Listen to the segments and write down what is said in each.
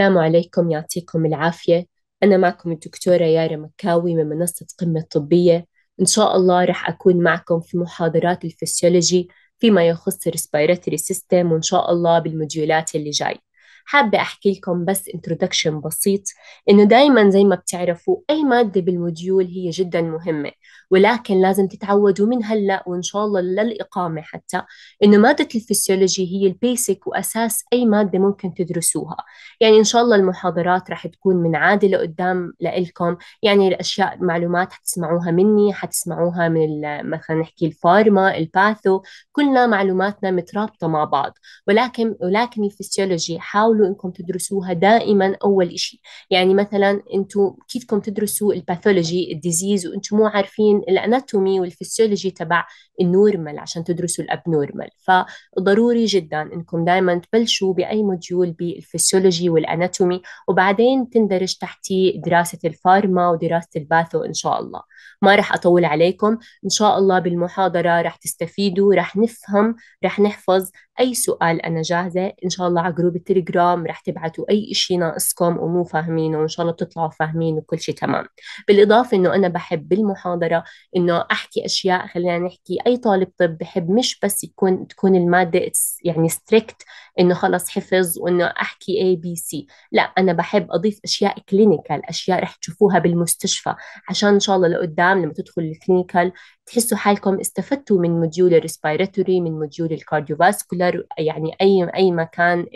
السلام عليكم يعطيكم العافية أنا معكم الدكتورة يارا مكاوي من منصة قمة الطبية إن شاء الله رح أكون معكم في محاضرات الفسيولوجي فيما يخص الريسبيراتري سيستم وإن شاء الله بالموديولات اللي جاي حابة أحكي لكم بس انترودكشن بسيط إنه دايما زي ما بتعرفوا أي مادة بالموديول هي جدا مهمة ولكن لازم تتعودوا من هلا وان شاء الله للاقامه حتى انه ماده الفسيولوجي هي البيسك واساس اي ماده ممكن تدرسوها يعني ان شاء الله المحاضرات راح تكون من عادله قدام لكم يعني الاشياء معلومات حتسمعوها مني حتسمعوها من مثلا نحكي الفارما الباثو كلنا معلوماتنا مترابطه مع بعض ولكن ولكن الفسيولوجي حاولوا انكم تدرسوها دائما اول شيء يعني مثلا انتم كيفكم تدرسوا الباثولوجي الديزيز وانتم مو عارفين الاناتومي والفسيولوجي تبع النورمال عشان تدرسوا الاب نورمال فضروري جدا انكم دائما تبلشوا باي موديول بالفسيولوجي والاناتومي وبعدين تندرج تحتي دراسه الفارما ودراسه الباثو ان شاء الله ما رح اطول عليكم ان شاء الله بالمحاضره رح تستفيدوا رح نفهم رح نحفظ اي سؤال انا جاهزه ان شاء الله على جروب التليجرام رح تبعتوا اي شيء ناقصكم ومو فاهمينه وان شاء الله بتطلعوا فاهمين وكل شيء تمام بالاضافه انه انا بحب بالمحاضره انه احكي اشياء خلينا نحكي اي طالب طب بحب مش بس يكون تكون الماده يعني ستريكت انه خلص حفظ وانه احكي اي بي سي لا انا بحب اضيف اشياء كلينيكال اشياء رح تشوفوها بالمستشفى عشان ان شاء الله لقدام لما تدخل الكلينيكال تحسوا حالكم استفدتوا من موديول الريسبيراتوري من موديول الكارديوفاسكولار يعني اي اي مكان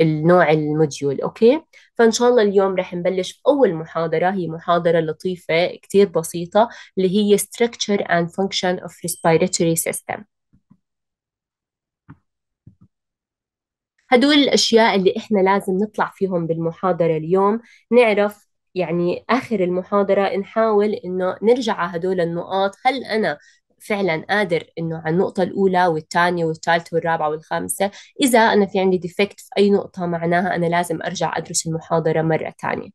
النوع الموديول اوكي فان شاء الله اليوم رح نبلش باول محاضره هي محاضره لطيفه كتير بسيطه اللي هي structure and function of respiratory system هدول الاشياء اللي احنا لازم نطلع فيهم بالمحاضره اليوم نعرف يعني آخر المحاضرة نحاول إنه نرجع على هدول النقاط هل أنا فعلا قادر انه على النقطة الأولى والثانية والثالثة والرابعة والخامسة إذا أنا في عندي ديفكت في أي نقطة معناها أنا لازم أرجع أدرس المحاضرة مرة ثانية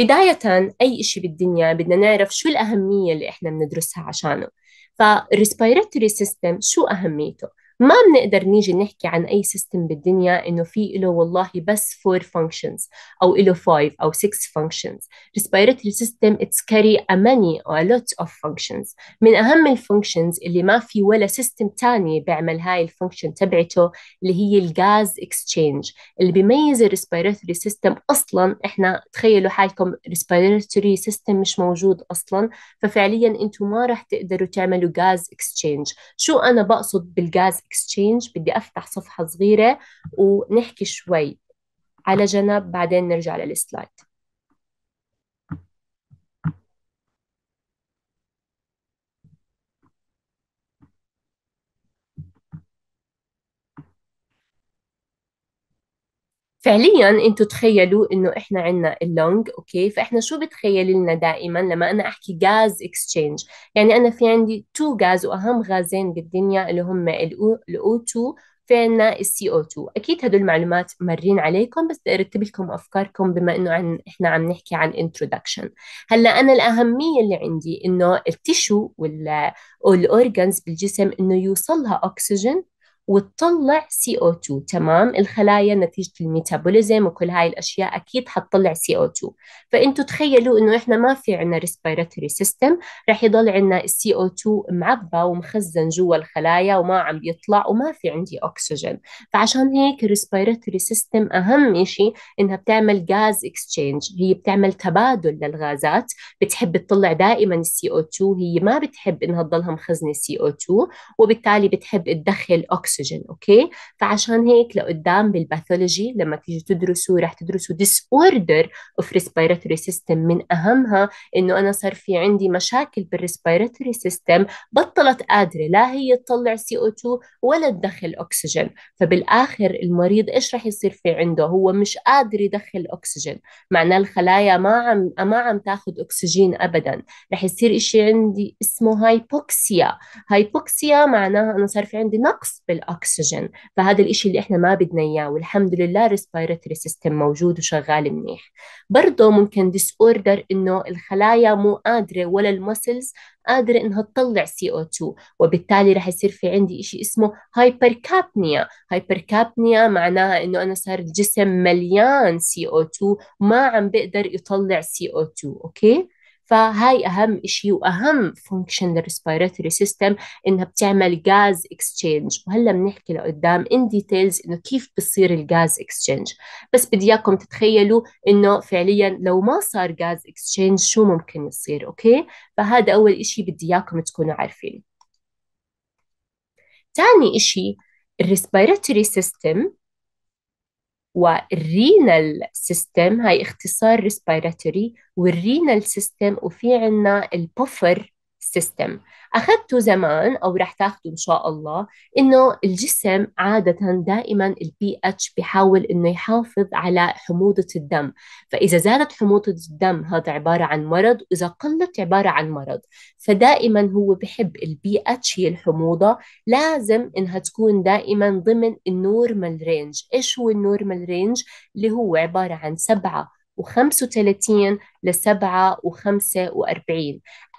بداية أي شيء بالدنيا بدنا نعرف شو الأهمية اللي إحنا بندرسها عشانه فالريسبيرتوري سيستم شو أهميته؟ ما بنقدر نيجي نحكي عن اي سيستم بالدنيا انه في له والله بس فور فانكشنز او له فايف او سكس فانكشنز respiratory سيستم اتس كاري ا ماني او ا لوت اوف فانكشنز من اهم الفانكشنز اللي ما في ولا سيستم تاني بيعمل هاي الفانكشن تبعته اللي هي الغاز اكسشينج اللي بيميز الريسبيراتوري سيستم اصلا احنا تخيلوا حالكم ريسبيراتوري سيستم مش موجود اصلا ففعليا انتم ما راح تقدروا تعملوا غاز اكسشينج شو انا بقصد بالغاز اكستشينج بدي افتح صفحه صغيره ونحكي شوي على جنب بعدين نرجع للسلايد فعليا انتم تخيلوا انه احنا عندنا اللونج اوكي فاحنا شو بتخيل لنا دائما لما انا احكي غاز اكسشينج يعني انا في عندي تو غاز واهم غازين بالدنيا اللي هم الاو 2 في عندنا السي او 2 اكيد هدول المعلومات مرين عليكم بس بدي ارتب لكم افكاركم بما انه عن احنا عم نحكي عن انترودكشن هلا انا الاهميه اللي عندي انه التشو والاورجنز بالجسم انه يوصلها اكسجين وتطلع CO2 تمام الخلايا نتيجة الميتابوليزم وكل هاي الأشياء أكيد حتطلع CO2 فأنتوا تخيلوا إنه إحنا ما في عنا respiratory system رح يضل عنا CO2 معبى ومخزن جوا الخلايا وما عم بيطلع وما في عندي أكسجين فعشان هيك respiratory system أهم شيء إنها بتعمل gas exchange هي بتعمل تبادل للغازات بتحب تطلع دائما co 2 هي ما بتحب إنها تضلها مخزنة CO2 وبالتالي بتحب تدخل أكسجين الاكسجين اوكي فعشان هيك لقدام بالباثولوجي لما تيجي تدرسوا رح تدرسوا disorder اوف respiratory سيستم من اهمها انه انا صار في عندي مشاكل بالريسبيراتوري سيستم بطلت قادره لا هي تطلع سي او 2 ولا تدخل اكسجين فبالاخر المريض ايش رح يصير في عنده هو مش قادر يدخل اكسجين معناه الخلايا ما عم ما عم تاخذ اكسجين ابدا رح يصير شيء عندي اسمه هايبوكسيا هايبوكسيا معناها انا صار في عندي نقص بال اكسجين فهذا الإشي اللي احنا ما بدنا اياه والحمد لله ريسبيرتري سيستم موجود وشغال منيح برضه ممكن ديس اوردر انه الخلايا مو قادره ولا المسلز قادرة إنها تطلع سي او 2 وبالتالي رح يصير في عندي إشي اسمه هايبر كابنيا هايبر كابنيا معناها إنه أنا صار الجسم مليان سي او 2 ما عم بقدر يطلع سي او 2 أوكي فهاي اهم شيء واهم فانكشن للريسبيراتوري سيستم انها بتعمل غاز اكسشينج وهلا بنحكي لقدام ان ديتيلز انه كيف بصير الغاز اكسشينج بس بدي اياكم تتخيلوا انه فعليا لو ما صار غاز اكسشينج شو ممكن يصير اوكي فهذا اول شيء بدي اياكم تكونوا عارفين ثاني شيء الريسبيراتوري سيستم والرينال سيستم هاي اختصار ريسبيراتوري والرينال سيستم وفي عنا البوفر سيستم اخذته زمان او رح تاخده ان شاء الله انه الجسم عاده دائما البي اتش بحاول انه يحافظ على حموضه الدم فاذا زادت حموضه الدم هذا عباره عن مرض واذا قلت عباره عن مرض فدائما هو بحب البي اتش هي الحموضه لازم انها تكون دائما ضمن النورمال رينج ايش هو النورمال رينج اللي هو عباره عن سبعة و35 ل 7 و45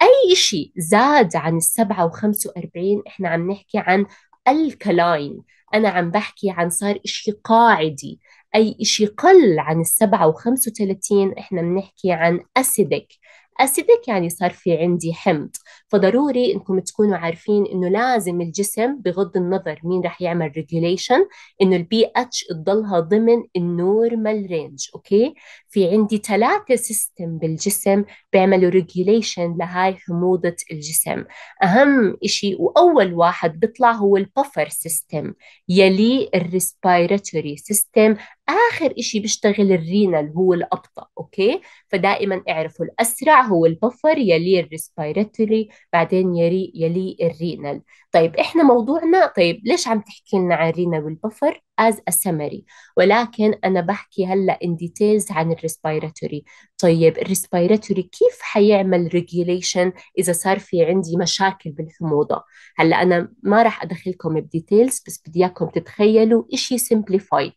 أي شيء زاد عن ال 7 و45 إحنا عم نحكي عن الكلاين أنا عم بحكي عن صار شيء قاعدي أي شيء قل عن السبعة وخمسة وثلاثين إحنا بنحكي عن أسيدك أسيدك يعني صار في عندي حمض فضروري انكم تكونوا عارفين انه لازم الجسم بغض النظر مين رح يعمل ريجوليشن انه البي اتش تضلها ضمن النورمال رينج اوكي في عندي ثلاثه سيستم بالجسم بيعملوا ريجوليشن لهاي حموضه الجسم اهم شيء واول واحد بيطلع هو البفر سيستم يلي الريسبيراتوري سيستم اخر إشي بيشتغل الرينال هو الابطا اوكي فدائما اعرفوا الاسرع هو البفر يلي الريسبيراتوري بعدين يلي يلي الرينال طيب احنا موضوعنا طيب ليش عم تحكي لنا عن الرينال والبفر از ا ولكن انا بحكي هلا ان ديتيلز عن الريسبيراتوري طيب الريسبيراتوري كيف حيعمل ريجيليشن اذا صار في عندي مشاكل بالحموضه هلا انا ما راح ادخلكم بديتيلز بس بدي اياكم تتخيلوا شيء سمبليفايد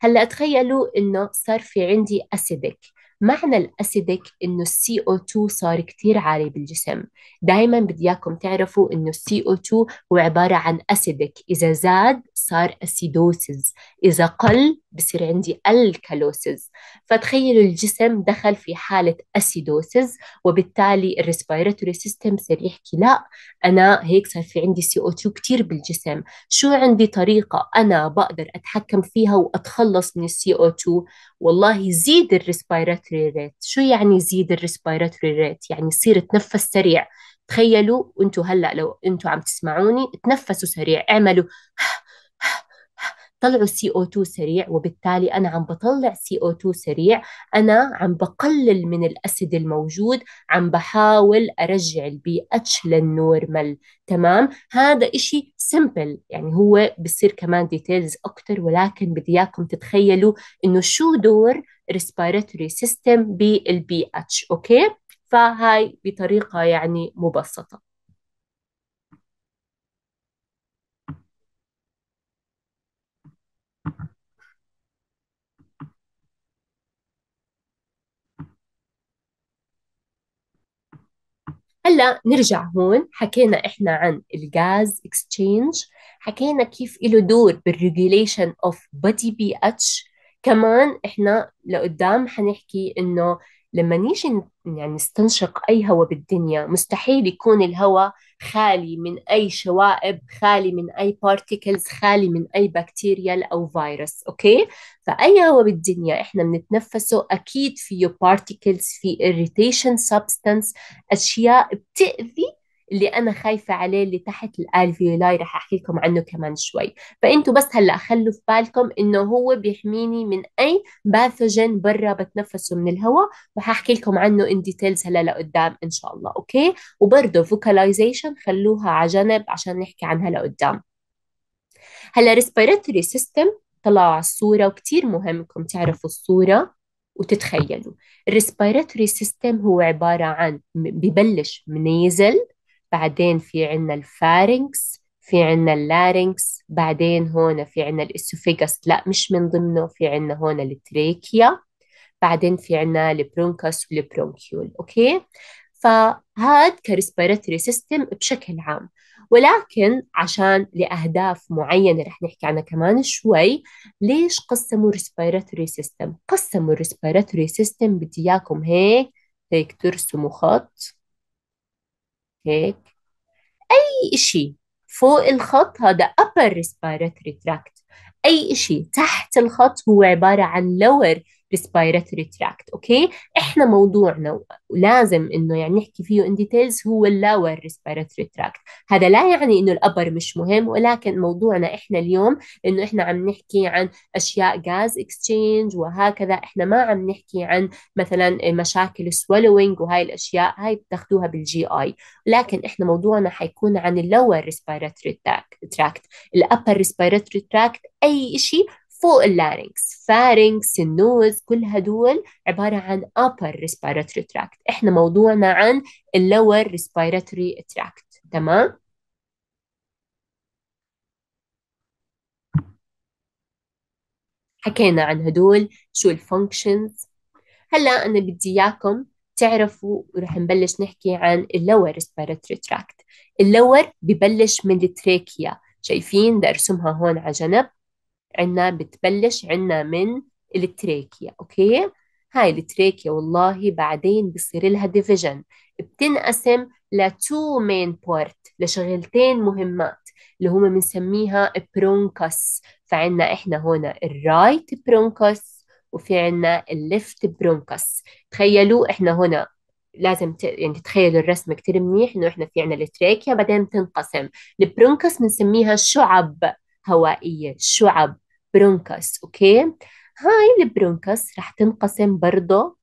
هلا تخيلوا انه صار في عندي اسيدك معنى الاسيدك انه السي او 2 صار كثير عالي بالجسم دائما بدي اياكم تعرفوا انه السي او 2 هو عباره عن اسيدك اذا زاد صار أسيدوسز إذا قل بصير عندي الكالوسز فتخيلوا الجسم دخل في حالة أسيدوسز وبالتالي الريسبيراتوري سيستم صار يحكي لا أنا هيك صار في عندي سي او 2 كتير بالجسم شو عندي طريقة أنا بقدر أتحكم فيها وأتخلص من السي او 2 والله زيد الريسبيراتوري ريت شو يعني زيد الريسبيراتوري ريت يعني صير تنفس سريع تخيلوا وانتم هلا لو انتم عم تسمعوني تنفسوا سريع اعملوا طلعوا سي او 2 سريع وبالتالي انا عم بطلع سي او 2 سريع انا عم بقلل من الاسيد الموجود عم بحاول ارجع البي اتش للنورمال تمام هذا إشي سمبل يعني هو بصير كمان ديتيلز اكثر ولكن بدي اياكم تتخيلوا انه شو دور ريسبيراتوري سيستم بالبي اتش اوكي فهاي بطريقه يعني مبسطه هلا نرجع هون حكينا احنا عن الغاز اكسشينج حكينا كيف له دور بالريجوليشن اوف بودي بي اتش كمان احنا لقدام حنحكي انه لما نيجي يعني نستنشق أي هواء بالدنيا مستحيل يكون الهواء خالي من أي شوائب خالي من أي بارتيكلز خالي من أي بكتيريا أو فيروس أوكي فأي هواء بالدنيا إحنا بنتنفسه أكيد فيه بارتيكلز فيه اريتيشن substance أشياء بتأذي اللي انا خايفه عليه اللي تحت الالفيولاي رح احكي لكم عنه كمان شوي فانتوا بس هلا خلوا في بالكم انه هو بيحميني من اي باثوجين برا بتنفسه من الهواء وححكي لكم عنه ان ديتيلز هلا لقدام ان شاء الله اوكي وبرضه فوكاليزيشن خلوها على جنب عشان نحكي عنها لقدام هلا ريسبيراتوري سيستم طلعوا على الصوره وكثير مهم انكم تعرفوا الصوره وتتخيلوا الريسبيراتوري سيستم هو عبارة عن ببلش من نيزل بعدين في عنا الفارنكس في عنا اللارنكس بعدين هون في عنا الاسوفيجاس لا مش من ضمنه في عنا هون التريكيا بعدين في عنا البرونكاس والبرونكيول اوكي فهاد كريسبيراتوري سيستم بشكل عام ولكن عشان لأهداف معينة رح نحكي عنها كمان شوي ليش قسموا الريسبيراتوري سيستم؟ قسموا الريسبيراتوري سيستم بدي إياكم هيك هيك ترسموا خط هيك أي شيء فوق الخط هذا upper respiratory tract أي شيء تحت الخط هو عبارة عن lower respiratory tract اوكي احنا موضوعنا ولازم انه يعني نحكي فيه ان ديتيلز هو اللاور respiratory tract هذا لا يعني انه الابر مش مهم ولكن موضوعنا احنا اليوم انه احنا عم نحكي عن اشياء غاز اكستشينج وهكذا احنا ما عم نحكي عن مثلا مشاكل سولوينج وهاي الاشياء هاي بتاخذوها بالجي اي لكن احنا موضوعنا حيكون عن اللور respiratory tract الابر respiratory tract اي شيء فوق اللارنكس فارنكس النوز كل هدول عبارة عن upper respiratory tract إحنا موضوعنا عن lower respiratory tract تمام حكينا عن هدول شو الفانكشنز هلا انا بدي اياكم تعرفوا ورح نبلش نحكي عن اللور ريسبيراتوري تراكت اللور ببلش من التراكيا شايفين بدي ارسمها هون على جنب عندنا بتبلش عندنا من التريكيا اوكي هاي التريكيا والله بعدين بصير لها ديفيجن بتنقسم لتو مين بورت لشغلتين مهمات اللي هما بنسميها برونكس فعنا احنا هنا الرايت برونكس وفي عنا الليفت برونكس تخيلوا احنا هنا لازم ت... يعني تتخيلوا الرسم كتير منيح انه احنا في عنا التريكيا بعدين بتنقسم البرونكس بنسميها شعب هوائية شعب برونكس أوكي هاي البرونكس رح تنقسم برضه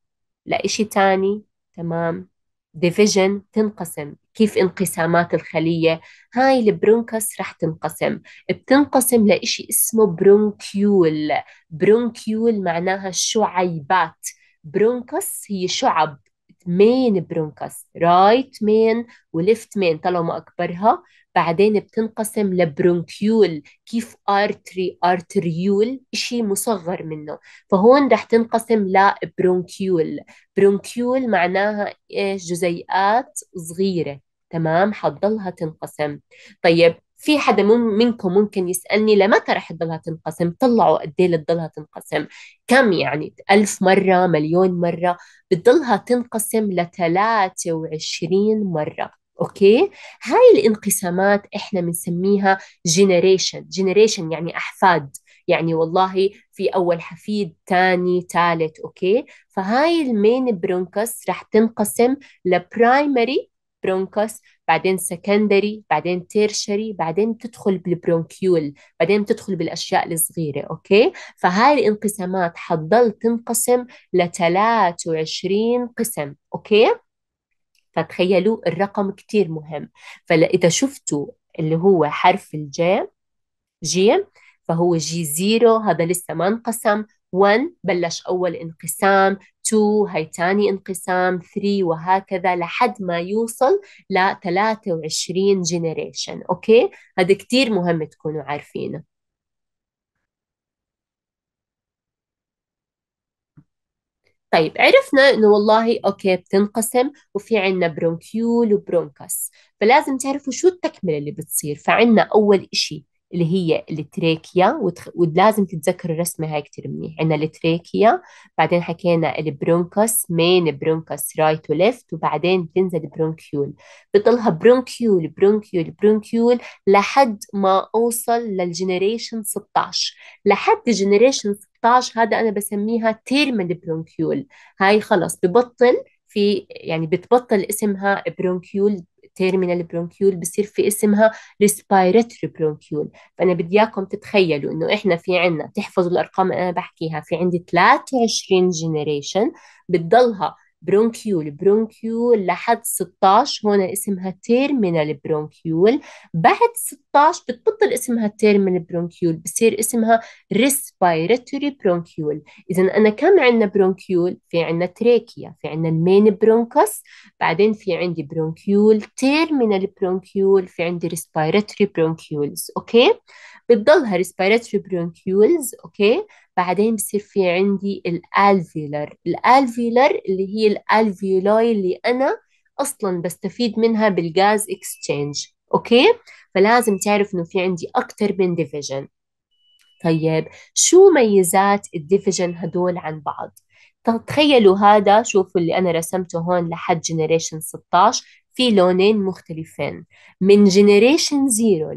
لإشي تاني تمام ديفيجن تنقسم كيف انقسامات الخلية هاي البرونكس رح تنقسم بتنقسم لإشي اسمه برونكيول برونكيول معناها الشعيبات برونكس هي شعب مين برونكس رايت مين وليفت مين طالما أكبرها بعدين بتنقسم لبرونكيول كيف ارتري ارتريول شيء مصغر منه فهون رح تنقسم لبرونكيول برونكيول معناها ايش جزيئات صغيره تمام حتضلها تنقسم طيب في حدا منكم ممكن يسألني لمتى رح تضلها تنقسم طلعوا قد ايه تضلها تنقسم كم يعني ألف مرة مليون مرة بتضلها تنقسم ل 23 مرة اوكي هاي الانقسامات احنا بنسميها جنريشن جنريشن يعني احفاد يعني والله في اول حفيد ثاني ثالث اوكي فهاي المين برونكس رح تنقسم لبرايمري برونكس بعدين سكندري بعدين تيرشري بعدين تدخل بالبرونكيول بعدين تدخل بالاشياء الصغيره اوكي فهاي الانقسامات حتضل تنقسم ل 23 قسم اوكي فتخيلوا الرقم كتير مهم فإذا شفتوا اللي هو حرف الجيم جيم فهو جي زيرو هذا لسه ما انقسم 1 بلش أول انقسام 2 هاي تاني انقسام 3 وهكذا لحد ما يوصل ل 23 جنريشن أوكي هذا كتير مهم تكونوا عارفينه طيب عرفنا انه والله اوكي بتنقسم وفي عندنا برونكيول وبرونكس فلازم تعرفوا شو التكمله اللي بتصير فعندنا اول شيء اللي هي التراكيا وتخ... ولازم تتذكروا الرسمة هاي كتير منيح عندنا التراكيا بعدين حكينا البرونكوس مين برونكوس رايت وليفت وبعدين بتنزل برونكيول بضلها برونكيول برونكيول برونكيول لحد ما أوصل للجنريشن 16 لحد جنريشن 16 هذا أنا بسميها تيرمال برونكيول هاي خلص ببطل في يعني بتبطل اسمها برونكيول التيرمينال برونكيول بصير في اسمها ريسبيرتوري برونكيول فانا بدي اياكم تتخيلوا انه احنا في عندنا تحفظوا الارقام اللي انا بحكيها في عندي 23 جنريشن بتضلها برونكيول برونكيول لحد 16 هون اسمها تيرمينال برونكيول بعد 16 بتبطل اسمها تيرمينال برونكيول بصير اسمها ريسبيراتوري برونكيول اذا انا كم عندنا برونكيول في عندنا تراكيا في عندنا المين برونكس بعدين في عندي برونكيول تيرمينال برونكيول في عندي ريسبيراتوري برونكيولز اوكي بتضلها ريسبيراتوري برونكيولز اوكي بعدين بصير في عندي الالفيلر الالفيلر اللي هي الالفيولاي اللي أنا أصلا بستفيد منها بالغاز اكسشينج أوكي فلازم تعرف إنه في عندي اكثر من ديفيجن طيب شو ميزات الديفيجن هدول عن بعض تخيلوا هذا شوفوا اللي أنا رسمته هون لحد جنريشن 16 في لونين مختلفين من جنريشن 0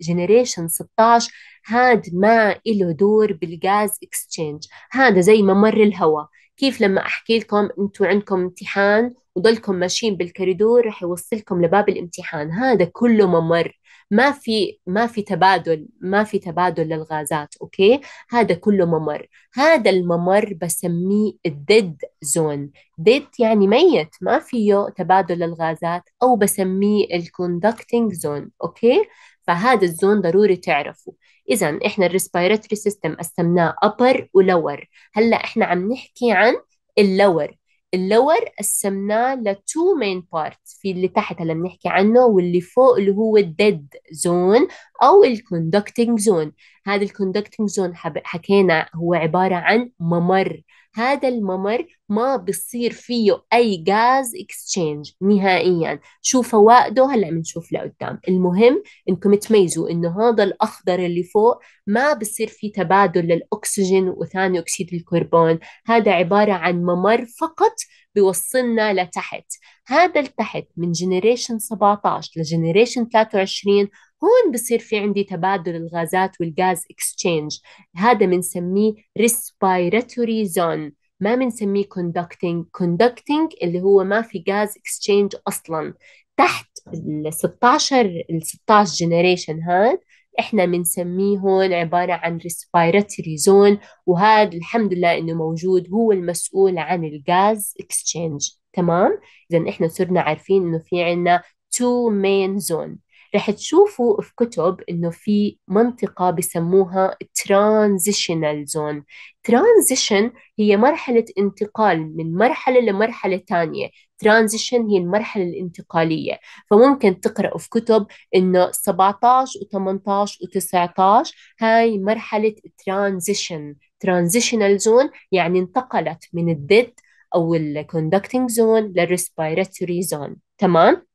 لجنريشن 16 هاد ما إله دور بالغاز اكسشينج هذا زي ممر الهواء كيف لما أحكي لكم أنتوا عندكم امتحان وضلكم ماشيين بالكريدور رح يوصلكم لباب الامتحان هذا كله ممر ما في ما في تبادل ما في تبادل للغازات اوكي هذا كله ممر هذا الممر بسميه الديد زون ديد يعني ميت ما فيه تبادل للغازات او بسميه الكوندكتنج زون اوكي فهذا الزون ضروري تعرفه اذا احنا الريسبيراتوري سيستم قسمناه ابر ولور هلا احنا عم نحكي عن اللور اللور قسمناه لتو مين بارت في اللي تحت هلا بنحكي عنه واللي فوق اللي هو الديد زون او الكوندكتنج زون هذا الكوندكتنج زون حكينا هو عبارة عن ممر هذا الممر ما بصير فيه أي غاز اكسشينج نهائيا شو فوائده هلأ بنشوف لقدام المهم إنكم تميزوا إنه هذا الأخضر اللي فوق ما بصير فيه تبادل للأكسجين وثاني أكسيد الكربون هذا عبارة عن ممر فقط بيوصلنا لتحت هذا التحت من جنريشن 17 لجنريشن 23 هون بصير في عندي تبادل الغازات والغاز اكسشينج هذا بنسميه respiratory zone ما بنسميه conducting conducting اللي هو ما في غاز اكسشينج اصلا تحت ال 16 ال 16 جنريشن هاد احنا بنسميه هون عبارة عن respiratory zone وهذا الحمد لله انه موجود هو المسؤول عن الغاز اكسشينج تمام اذا احنا صرنا عارفين انه في عندنا two main zone رح تشوفوا في كتب إنه في منطقة بسموها ترانزيشنال زون ترانزيشن هي مرحلة انتقال من مرحلة لمرحلة تانية ترانزيشن هي المرحلة الانتقالية فممكن تقرأوا في كتب إنه 17 و18 و19 هاي مرحلة ترانزيشن ترانزيشنال زون يعني انتقلت من الديد أو الكوندكتنج زون للريسبيراتوري زون تمام؟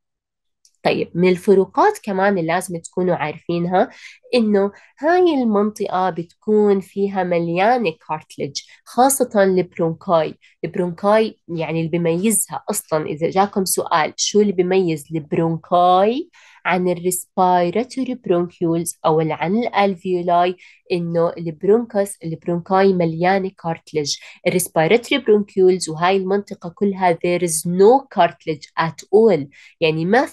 طيب من الفروقات كمان اللي لازم تكونوا عارفينها انه هاي المنطقة بتكون فيها مليانة كارتلج خاصة البرونكاي البرونكاي يعني اللي بيميزها اصلا اذا جاكم سؤال شو اللي بيميز البرونكاي عن الريسبيراتوري برونكيولز او عن الالفيولاي انه البرونكس البرونكاي مليانه كارتلج الريسبيراتوري برونكيولز وهاي المنطقه كلها there is no cartilage at all يعني ما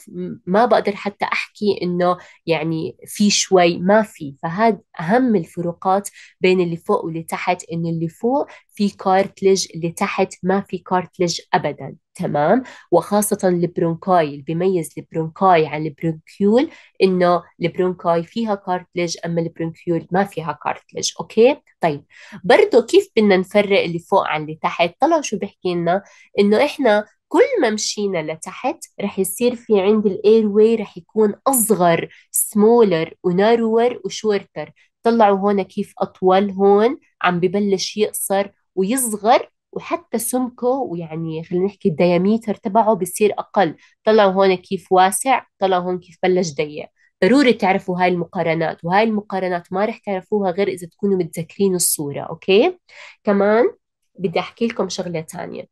ما بقدر حتى احكي انه يعني في شوي ما في فهذا اهم الفروقات بين اللي فوق واللي تحت انه اللي فوق في كارتلج اللي تحت ما في كارتلج ابدا تمام وخاصة البرونكاي اللي بيميز البرونكاي عن البرونكيول إنه البرونكاي فيها كارتلج أما البرونكيول ما فيها كارتلج أوكي طيب برضه كيف بدنا نفرق اللي فوق عن اللي تحت طلعوا شو بحكي لنا إنه إحنا كل ما مشينا لتحت رح يصير في عند الاير واي رح يكون اصغر سمولر ونارور وشورتر طلعوا هون كيف اطول هون عم ببلش يقصر ويصغر وحتى سمكه ويعني خلينا نحكي الدياميتر تبعه بصير أقل طلعوا هون كيف واسع طلعوا هون كيف بلش ضيق ضروري تعرفوا هاي المقارنات وهاي المقارنات ما رح تعرفوها غير إذا تكونوا متذكرين الصورة أوكي كمان بدي أحكي لكم شغلة تانية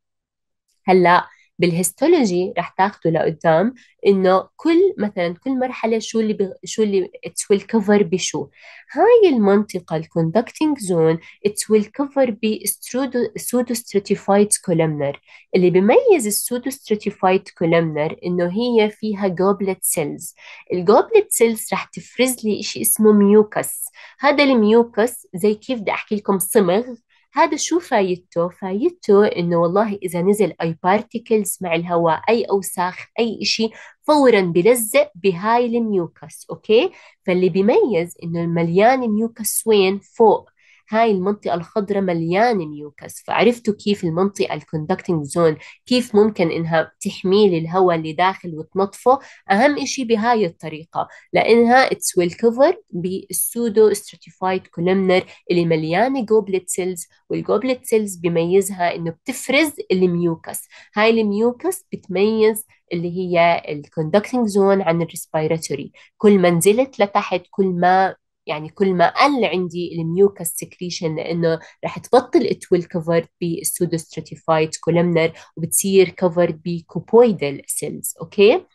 هلا بالهيستولوجي رح تاخده لقدام انه كل مثلا كل مرحله شو اللي بغ... شو اللي اتس ويل كفر بشو هاي المنطقه الكوندكتنج زون اتس ويل كفر سودو ستراتيفايد كولمنر اللي بيميز السودو ستراتيفايد كولمنر انه هي فيها جوبلت سيلز الجوبلت سيلز رح تفرز لي شيء اسمه ميوكس هذا الميوكس زي كيف بدي احكي لكم صمغ هذا شو فايدته؟ فايدته انه والله اذا نزل اي بارتيكلز مع الهواء اي اوساخ اي شيء فورا بلزق بهاي الميوكس اوكي؟ فاللي بيميز انه المليان ميوكس وين؟ فوق هاي المنطقة الخضراء مليانة ميوكس فعرفتوا كيف المنطقة الكوندكتنج زون كيف ممكن إنها تحمي لي الهواء اللي داخل وتنظفه أهم إشي بهاي الطريقة لأنها اتس ويل كفر بالسودو ستراتيفايد كولمنر اللي مليانة جوبلت سيلز والجوبلت سيلز بيميزها إنه بتفرز الميوكس هاي الميوكس بتميز اللي هي الكوندكتنج زون عن الريسبيراتوري كل ما نزلت لتحت كل ما يعني كل ما قل عندي الميوكس سكريشن لانه رح تبطل تول كفرد بالسودو ستراتيفايد كولمنر وبتصير كفرد بكوبويدال سيلز اوكي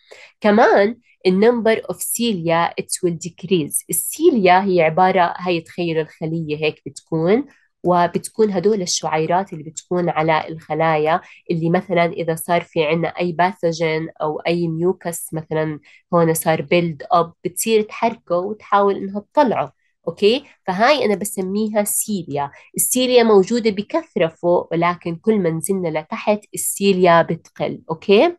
كمان النمبر اوف سيليا ات ويل ديكريز السيليا هي عباره هي تخيل الخليه هيك بتكون وبتكون هدول الشعيرات اللي بتكون على الخلايا اللي مثلا إذا صار في عنا أي باثوجين أو أي ميوكس مثلا هون صار بيلد أب بتصير تحركه وتحاول إنها تطلعه اوكي فهاي انا بسميها سيليا السيليا موجوده بكثره فوق ولكن كل ما نزلنا لتحت السيليا بتقل اوكي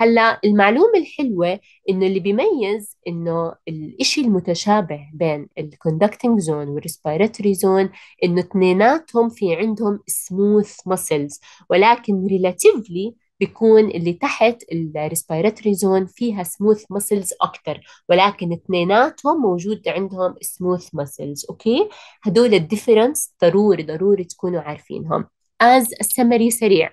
هلا المعلومه الحلوه انه اللي بيميز انه الإشي المتشابه بين الكوندكتنج زون والريسبيراتوري زون انه اثنيناتهم في عندهم سموث muscles ولكن ريلاتيفلي بيكون اللي تحت الريسبيراتوري زون فيها سموث muscles اكثر ولكن اثنيناتهم موجود عندهم سموث muscles اوكي هدول الديفرنس ضروري ضروري تكونوا عارفينهم از سمري سريع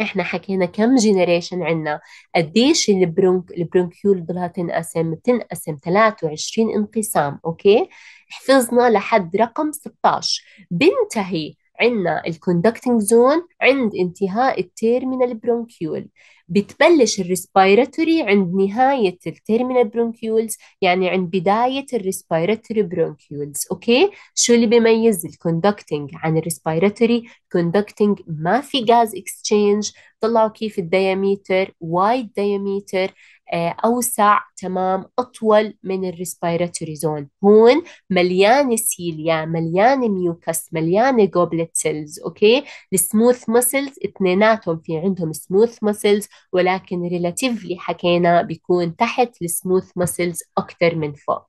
احنا حكينا كم جنريشن عندنا قديش البرونك البرونكيول ضلها تنقسم بتنقسم 23 انقسام اوكي حفظنا لحد رقم 16 بنتهي عندنا الكوندكتنج زون عند انتهاء التيرمينال برونكيول بتبلش الريسبيراتوري عند نهاية التيرمينال برونكيولز يعني عند بداية الريسبيراتوري برونكيولز اوكي شو اللي بيميز الكوندكتنج عن الريسبيراتوري كوندكتنج ما في غاز اكستشينج طلعوا كيف الدياميتر وايد دياميتر آه، أوسع تمام أطول من الريسبيراتوري زون هون مليانة سيليا مليانة ميوكس مليانة جوبلت سيلز أوكي السموث مسلز اثنيناتهم في عندهم سموث مسلز ولكن ريلاتيفلي حكينا بيكون تحت السموث مسلز أكثر من فوق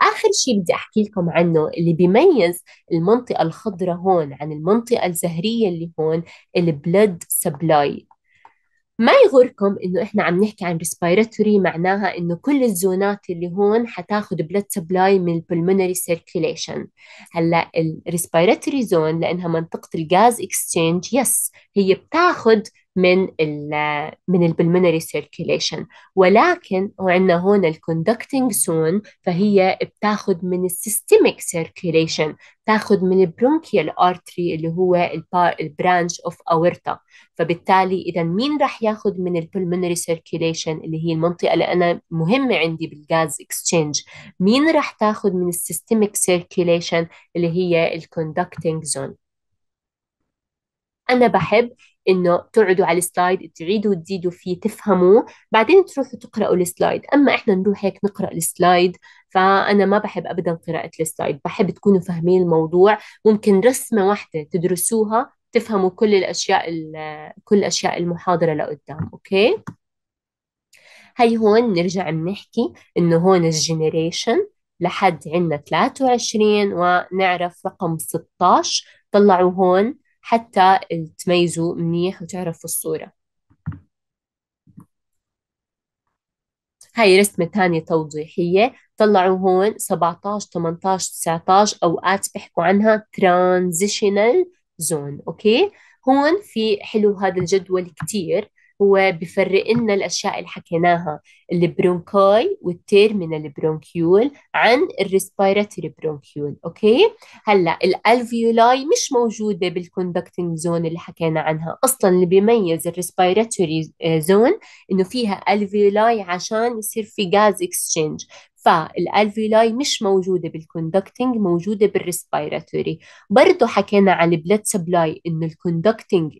آخر شيء بدي أحكي لكم عنه اللي بيميز المنطقة الخضراء هون عن المنطقة الزهرية اللي هون البلد سبلاي ما يغركم انه احنا عم نحكي عن ريسبيرتوري معناها انه كل الزونات اللي هون حتاخذ بلد سبلاي من البلمونري سيركيليشن هلا الريسبيرتوري زون لانها منطقه الغاز اكستشينج يس هي بتاخذ من ال من البلمونري سيركيليشن ولكن وعندنا هون الكوندكتنج سون فهي بتاخذ من السيستميك سيركيليشن بتاخذ من البرونكيال ارتري اللي هو البرانش اوف اورتا فبالتالي اذا مين راح ياخذ من البلمونري سيركيليشن اللي هي المنطقه اللي انا مهمه عندي بالجاز اكسشينج مين راح تاخذ من السيستميك سيركيليشن اللي هي الكوندكتنج زون انا بحب انه تقعدوا على السلايد تعيدوا وتزيدوا فيه تفهموا بعدين تروحوا تقرأوا السلايد اما احنا نروح هيك نقرأ السلايد فانا ما بحب ابدا قراءة السلايد بحب تكونوا فاهمين الموضوع ممكن رسمة واحدة تدرسوها تفهموا كل الاشياء كل الاشياء المحاضرة لقدام اوكي هي هون نرجع بنحكي انه هون الجنريشن لحد عندنا 23 ونعرف رقم 16 طلعوا هون حتى تميزوا منيح وتعرفوا الصورة هاي رسمة تانية توضيحية طلعوا هون 17 18 19 أوقات بحكوا عنها transitional zone أوكي هون في حلو هذا الجدول كتير هو بفرق لنا الأشياء اللي حكيناها البرونكاي والتيرمينال برونكيول عن الريسبيراتوري برونكيول أوكي هلا الألفيولاي مش موجودة بالكوندكتنج زون اللي حكينا عنها أصلا اللي بيميز الريسبيراتوري آه، زون إنه فيها ألفيولاي عشان يصير في غاز اكسشينج فالالفيولاي مش موجودة بالكوندكتنج موجودة بالريسبيراتوري برضه حكينا عن البلد سبلاي إنه الكوندكتنج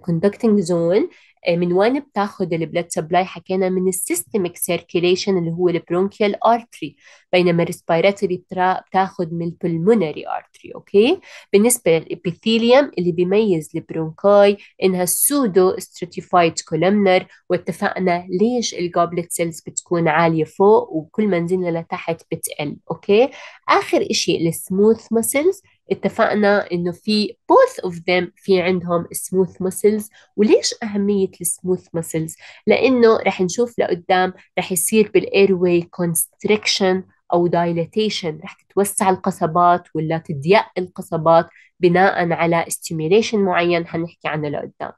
كوندكتنج آه، زون آه، من وين بتاخد البلاد سبلاي حكينا من السيستمك سيركيليشن اللي هو البرونكيال ارتري بينما الريسبيراتوري بتاخد من البلمونري ارتري اوكي بالنسبه للابيثيليوم اللي بيميز البرونكاي انها سودو ستراتيفايد كولمنر واتفقنا ليش الجابلت سيلز بتكون عاليه فوق وكل ما نزلنا لتحت بتقل اوكي اخر شيء السموث ماسلز اتفقنا انه في both of them في عندهم smooth muscles وليش اهميه السموث muscles لانه رح نشوف لقدام رح يصير بالايرواي constriction او dilatation رح تتوسع القصبات ولا تضيق القصبات بناء على stimulation معين حنحكي عنه لقدام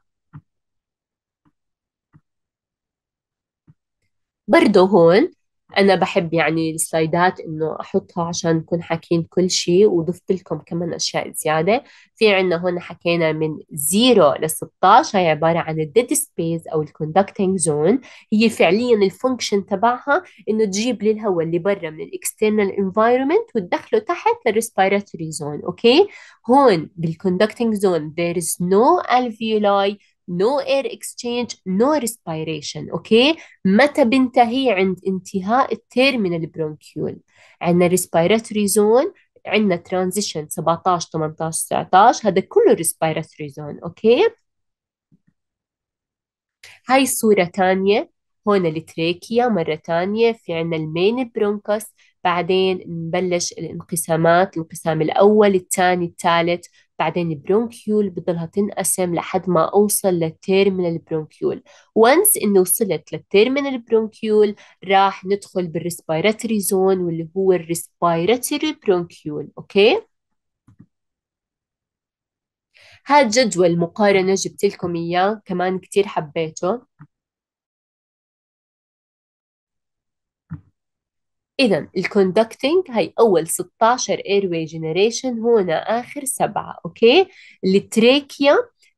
برضه هون انا بحب يعني السلايدات انه احطها عشان نكون حاكين كل شيء وضفت لكم كمان اشياء زياده في عندنا هون حكينا من 0 ل 16 هي عباره عن الديد سبيس او الكوندكتنج زون هي فعليا الفونكشن تبعها انه تجيب لي الهواء اللي برا من الاكسترنال انفايرمنت وتدخله تحت للريسبيراتوري زون اوكي هون بالكوندكتنج زون there is no alveoli no air exchange no respiration اوكي متى بنتهي عند انتهاء التيرمينال برونكيول عندنا ريسبيراتوري زون عندنا ترانزيشن 17 18 19 هذا كله ريسبيراتوري زون اوكي هاي صورة تانية هون التريكيا مرة تانية في عنا المين برونكس بعدين نبلش الانقسامات الانقسام الأول الثاني الثالث بعدين برونكيول بضلها تنقسم لحد ما اوصل للتيرمينال برونكيول وانس انه وصلت للتيرمينال برونكيول راح ندخل بالريسبيراتوري زون واللي هو الريسبيراتوري برونكيول اوكي هاد جدول مقارنة جبت لكم إياه كمان كثير حبيته إذا الكوندكتينج هي أول 16 ايروي جنريشن هنا آخر سبعة أوكي التريكيا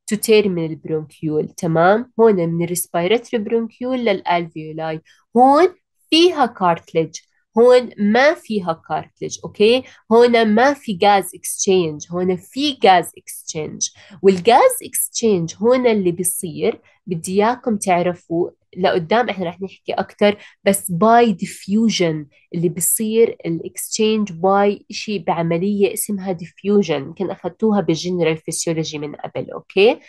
تو من برونكيول، تمام هون من الريسبيراتوري برونكيول للألفيولاي هون فيها كارتلج هون ما فيها كارتلج اوكي هنا ما في غاز اكسشينج هنا في غاز اكسشينج والغاز اكسشينج هنا اللي بيصير بدي اياكم تعرفوا لقدام احنا رح نحكي اكثر بس باي ديفيوجن اللي بصير الاكسشينج باي شيء بعمليه اسمها ديفيوجن يمكن اخذتوها بالجنرال فيسيولوجي من قبل اوكي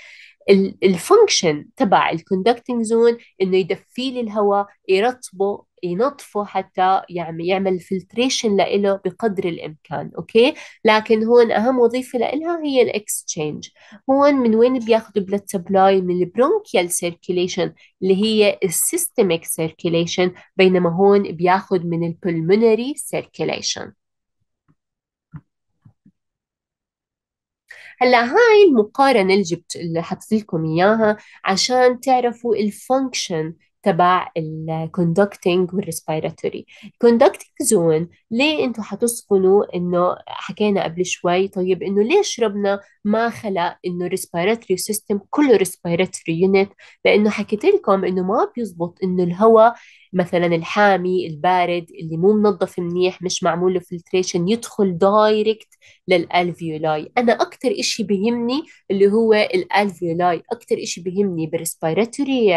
الفانكشن تبع الكوندكتنج زون انه يدفي لي الهواء يرطبه ينظفه حتى يعني يعمل فلتريشن لإله بقدر الإمكان أوكي لكن هون أهم وظيفة لإلها هي الإكسشينج هون من وين بياخذوا بلد سبلاي من البرونكيال سيركيليشن اللي هي السيستميك سيركيليشن بينما هون بياخذ من البلمونري سيركيليشن هلا هاي المقارنة اللي جبت اللي حطيت لكم إياها عشان تعرفوا الفانكشن تبع الكوندكتنج والريسبيراتوري كوندكتنج زون ليه انتم حتسكنوا انه حكينا قبل شوي طيب انه ليش ربنا ما خلق انه الريسبيراتوري سيستم كله ريسبيراتوري يونت لانه حكيت لكم انه ما بيزبط انه الهواء مثلا الحامي البارد اللي مو منظف منيح مش معمول له فلتريشن يدخل دايركت للالفيولاي انا اكثر شيء بيهمني اللي هو الالفيولاي اكثر شيء بيهمني بالريسبيراتوري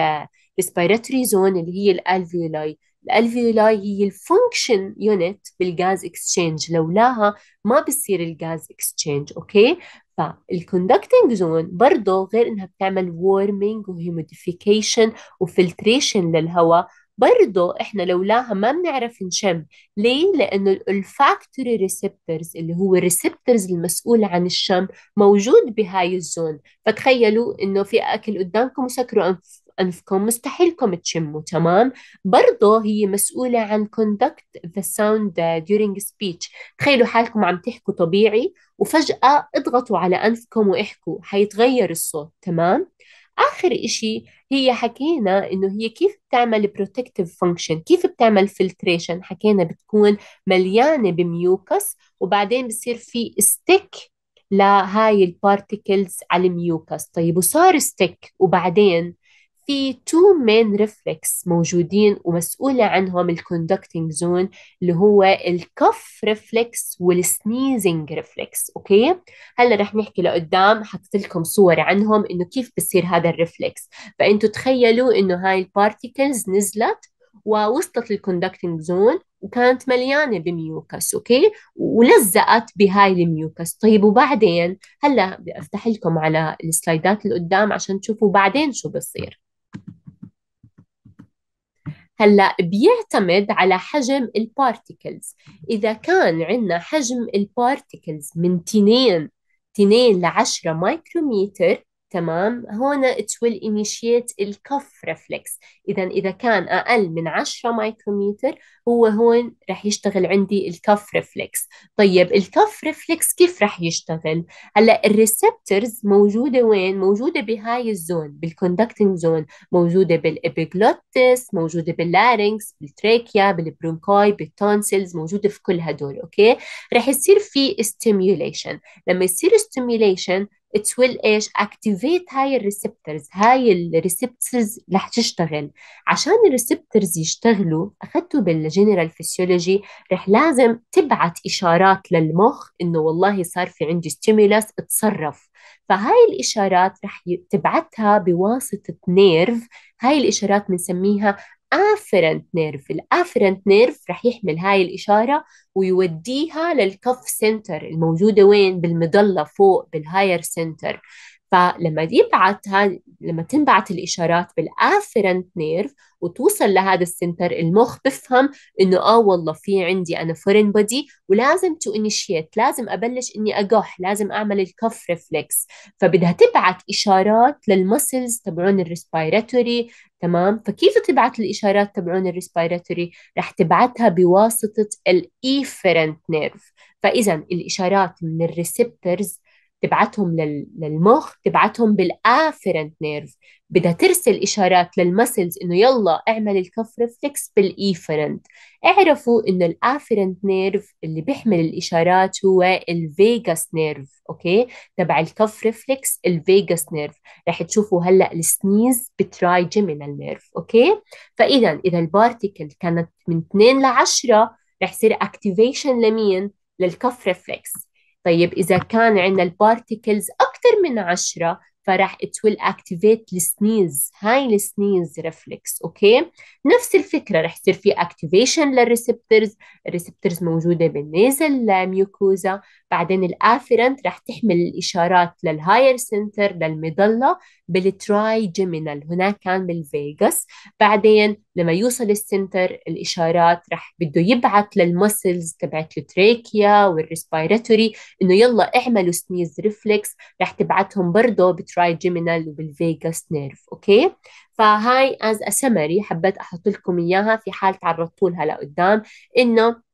respiratory zone اللي هي الالفيولاي الالفيولاي هي الفونكشن يونت بالغاز اكسشينج لولاها ما بصير الغاز اكسشينج اوكي فالكوندكتنج زون برضه غير انها بتعمل وورمينج وهيموديفيكيشن وفلتريشن للهواء برضه احنا لولاها ما بنعرف نشم ليه لانه الاولفاكتوري ريسبتورز اللي هو الريسبتورز المسؤول عن الشم موجود بهاي الزون فتخيلوا انه في اكل قدامكم وسكروا أنفكم مستحيلكم تشموا تمام برضه هي مسؤولة عن conduct the sound uh, during speech تخيلوا حالكم عم تحكوا طبيعي وفجأة اضغطوا على أنفكم واحكوا حيتغير الصوت تمام آخر إشي هي حكينا إنه هي كيف بتعمل بروتكتيف فانكشن كيف بتعمل فلتريشن حكينا بتكون مليانة بميوكس وبعدين بصير في ستيك لهاي البارتيكلز على الميوكس طيب وصار ستيك وبعدين في تو مين ريفلكس موجودين ومسؤولة عنهم الكوندكتنج زون اللي هو الكف ريفلكس والسنيزنج ريفلكس اوكي هلا رح نحكي لقدام حطيت لكم صور عنهم انه كيف بصير هذا الريفلكس فانتوا تخيلوا انه هاي البارتيكلز نزلت ووصلت للكوندكتنج زون وكانت مليانة بميوكس أوكي ولزقت بهاي الميوكس طيب وبعدين هلأ بدي أفتح لكم على السلايدات اللي قدام عشان تشوفوا بعدين شو بصير هلا بيعتمد على حجم البارتيكلز اذا كان عندنا حجم البارتيكلز من تنين تنين لعشرة مايكروميتر تمام هون it will initiate الكف ريفلكس إذا إذا كان أقل من 10 مايكروميتر هو هون رح يشتغل عندي الكف ريفلكس طيب الكف ريفلكس كيف رح يشتغل؟ هلأ الريسبترز موجودة وين؟ موجودة بهاي الزون بالكوندكتنج زون موجودة بالإبيجلوتس موجودة باللارنكس بالتريكيا بالبرونكاي بالتونسيلز موجودة في كل هدول أوكي؟ رح يصير في ستيميوليشن لما يصير ستيميوليشن it will ايش اكتيفيت هاي الريسبترز هاي الريسبترز رح تشتغل عشان الريسبترز يشتغلوا اخذتوا بالجنرال فيسيولوجي رح لازم تبعت اشارات للمخ انه والله صار في عندي ستيمولس اتصرف فهاي الاشارات رح تبعتها بواسطه نيرف هاي الاشارات بنسميها afferent nerve الافرنت نيرف رح يحمل هاي الإشارة ويوديها للكف سنتر الموجودة وين بالمضلة فوق بالهاير سنتر فلما ينبعث لما تنبعث الاشارات بالافرنت نيرف وتوصل لهذا السنتر المخ بفهم انه اه والله في عندي انا فورن بودي ولازم تو انيشيت لازم ابلش اني اقح لازم اعمل الكف ريفلكس فبدها تبعت اشارات للمسلز تبعون الريسبيراتوري تمام فكيف تبعت الاشارات تبعون الريسبيراتوري رح تبعتها بواسطه الافرنت نيرف فاذا الاشارات من الريسبترز تبعتهم للمخ تبعتهم بالافرنت نيرف بدها ترسل اشارات للمسلز انه يلا اعمل الكف ريفلكس بالايفرنت اعرفوا انه الافرنت نيرف اللي بيحمل الاشارات هو الفيجاس نيرف اوكي تبع الكف ريفلكس الفيجاس نيرف رح تشوفوا هلا السنيز بتراي جيمينال نيرف اوكي فاذا اذا البارتيكل كانت من 2 ل 10 رح يصير اكتيفيشن لمين للكف ريفلكس طيب إذا كان عندنا البارتيكلز أكثر من عشرة فراح it will activate السنيز هاي السنيز ريفلكس اوكي نفس الفكره رح يصير في activation للريسبترز الريسبترز موجوده بالنيزل ميوكوزا بعدين الافيرنت رح تحمل الاشارات للهاير سنتر للمظله بالتراي جيمينال هناك كان بالفيغاس بعدين لما يوصل السنتر الاشارات رح بده يبعث للمسلز تبعت التريكيا والريسبيراتوري انه يلا اعملوا سنيز ريفلكس رح تبعتهم برضه بتراي جيمينال وبالفيغاس نيرف اوكي فهاي از ا سمري حبيت احط لكم اياها في حال تعرضتوا لها لقدام انه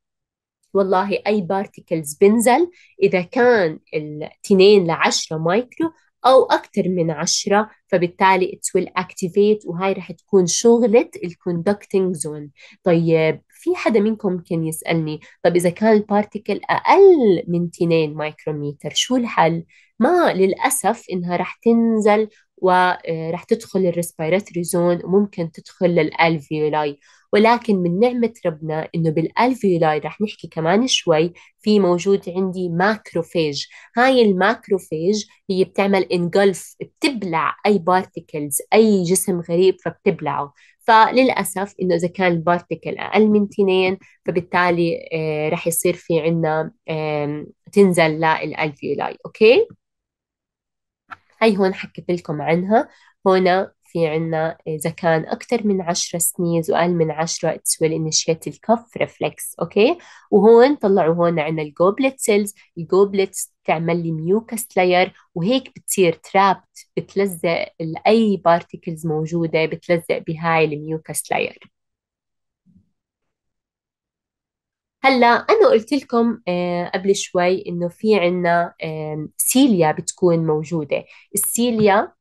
والله أي بارتيكلز بنزل إذا كان التنين لعشرة مايكرو أو أكثر من عشرة فبالتالي ات ويل اكتيفيت وهي رح تكون شغلة الكوندكتنج زون طيب في حدا منكم ممكن يسألني طب إذا كان البارتيكل أقل من 2 مايكروميتر شو الحل؟ ما للأسف إنها رح تنزل ورح آه، تدخل الريسبيراتوري زون وممكن تدخل للالفيولاي ولكن من نعمة ربنا إنه بالألفيولاي رح نحكي كمان شوي في موجود عندي ماكروفيج هاي الماكروفيج هي بتعمل انجلف بتبلع أي بارتيكلز أي جسم غريب فبتبلعه فللأسف إنه إذا كان البارتيكل أقل من تنين فبالتالي آه، رح يصير في عنا تنزل للألفيولاي أوكي؟ هاي هون حكيت لكم عنها هنا في عنا إذا كان أكثر من 10 سنيز وأقل من 10 اتس ويل انيشيت الكف ريفلكس أوكي وهون طلعوا هون عنا الجوبلت سيلز الجوبلت تعمل لي ميوكس لاير وهيك بتصير ترابت بتلزق لأي بارتيكلز موجودة بتلزق بهاي الميوكس لاير هلا انا قلت لكم آه، قبل شوي انه في عنا سيليا بتكون موجوده السيليا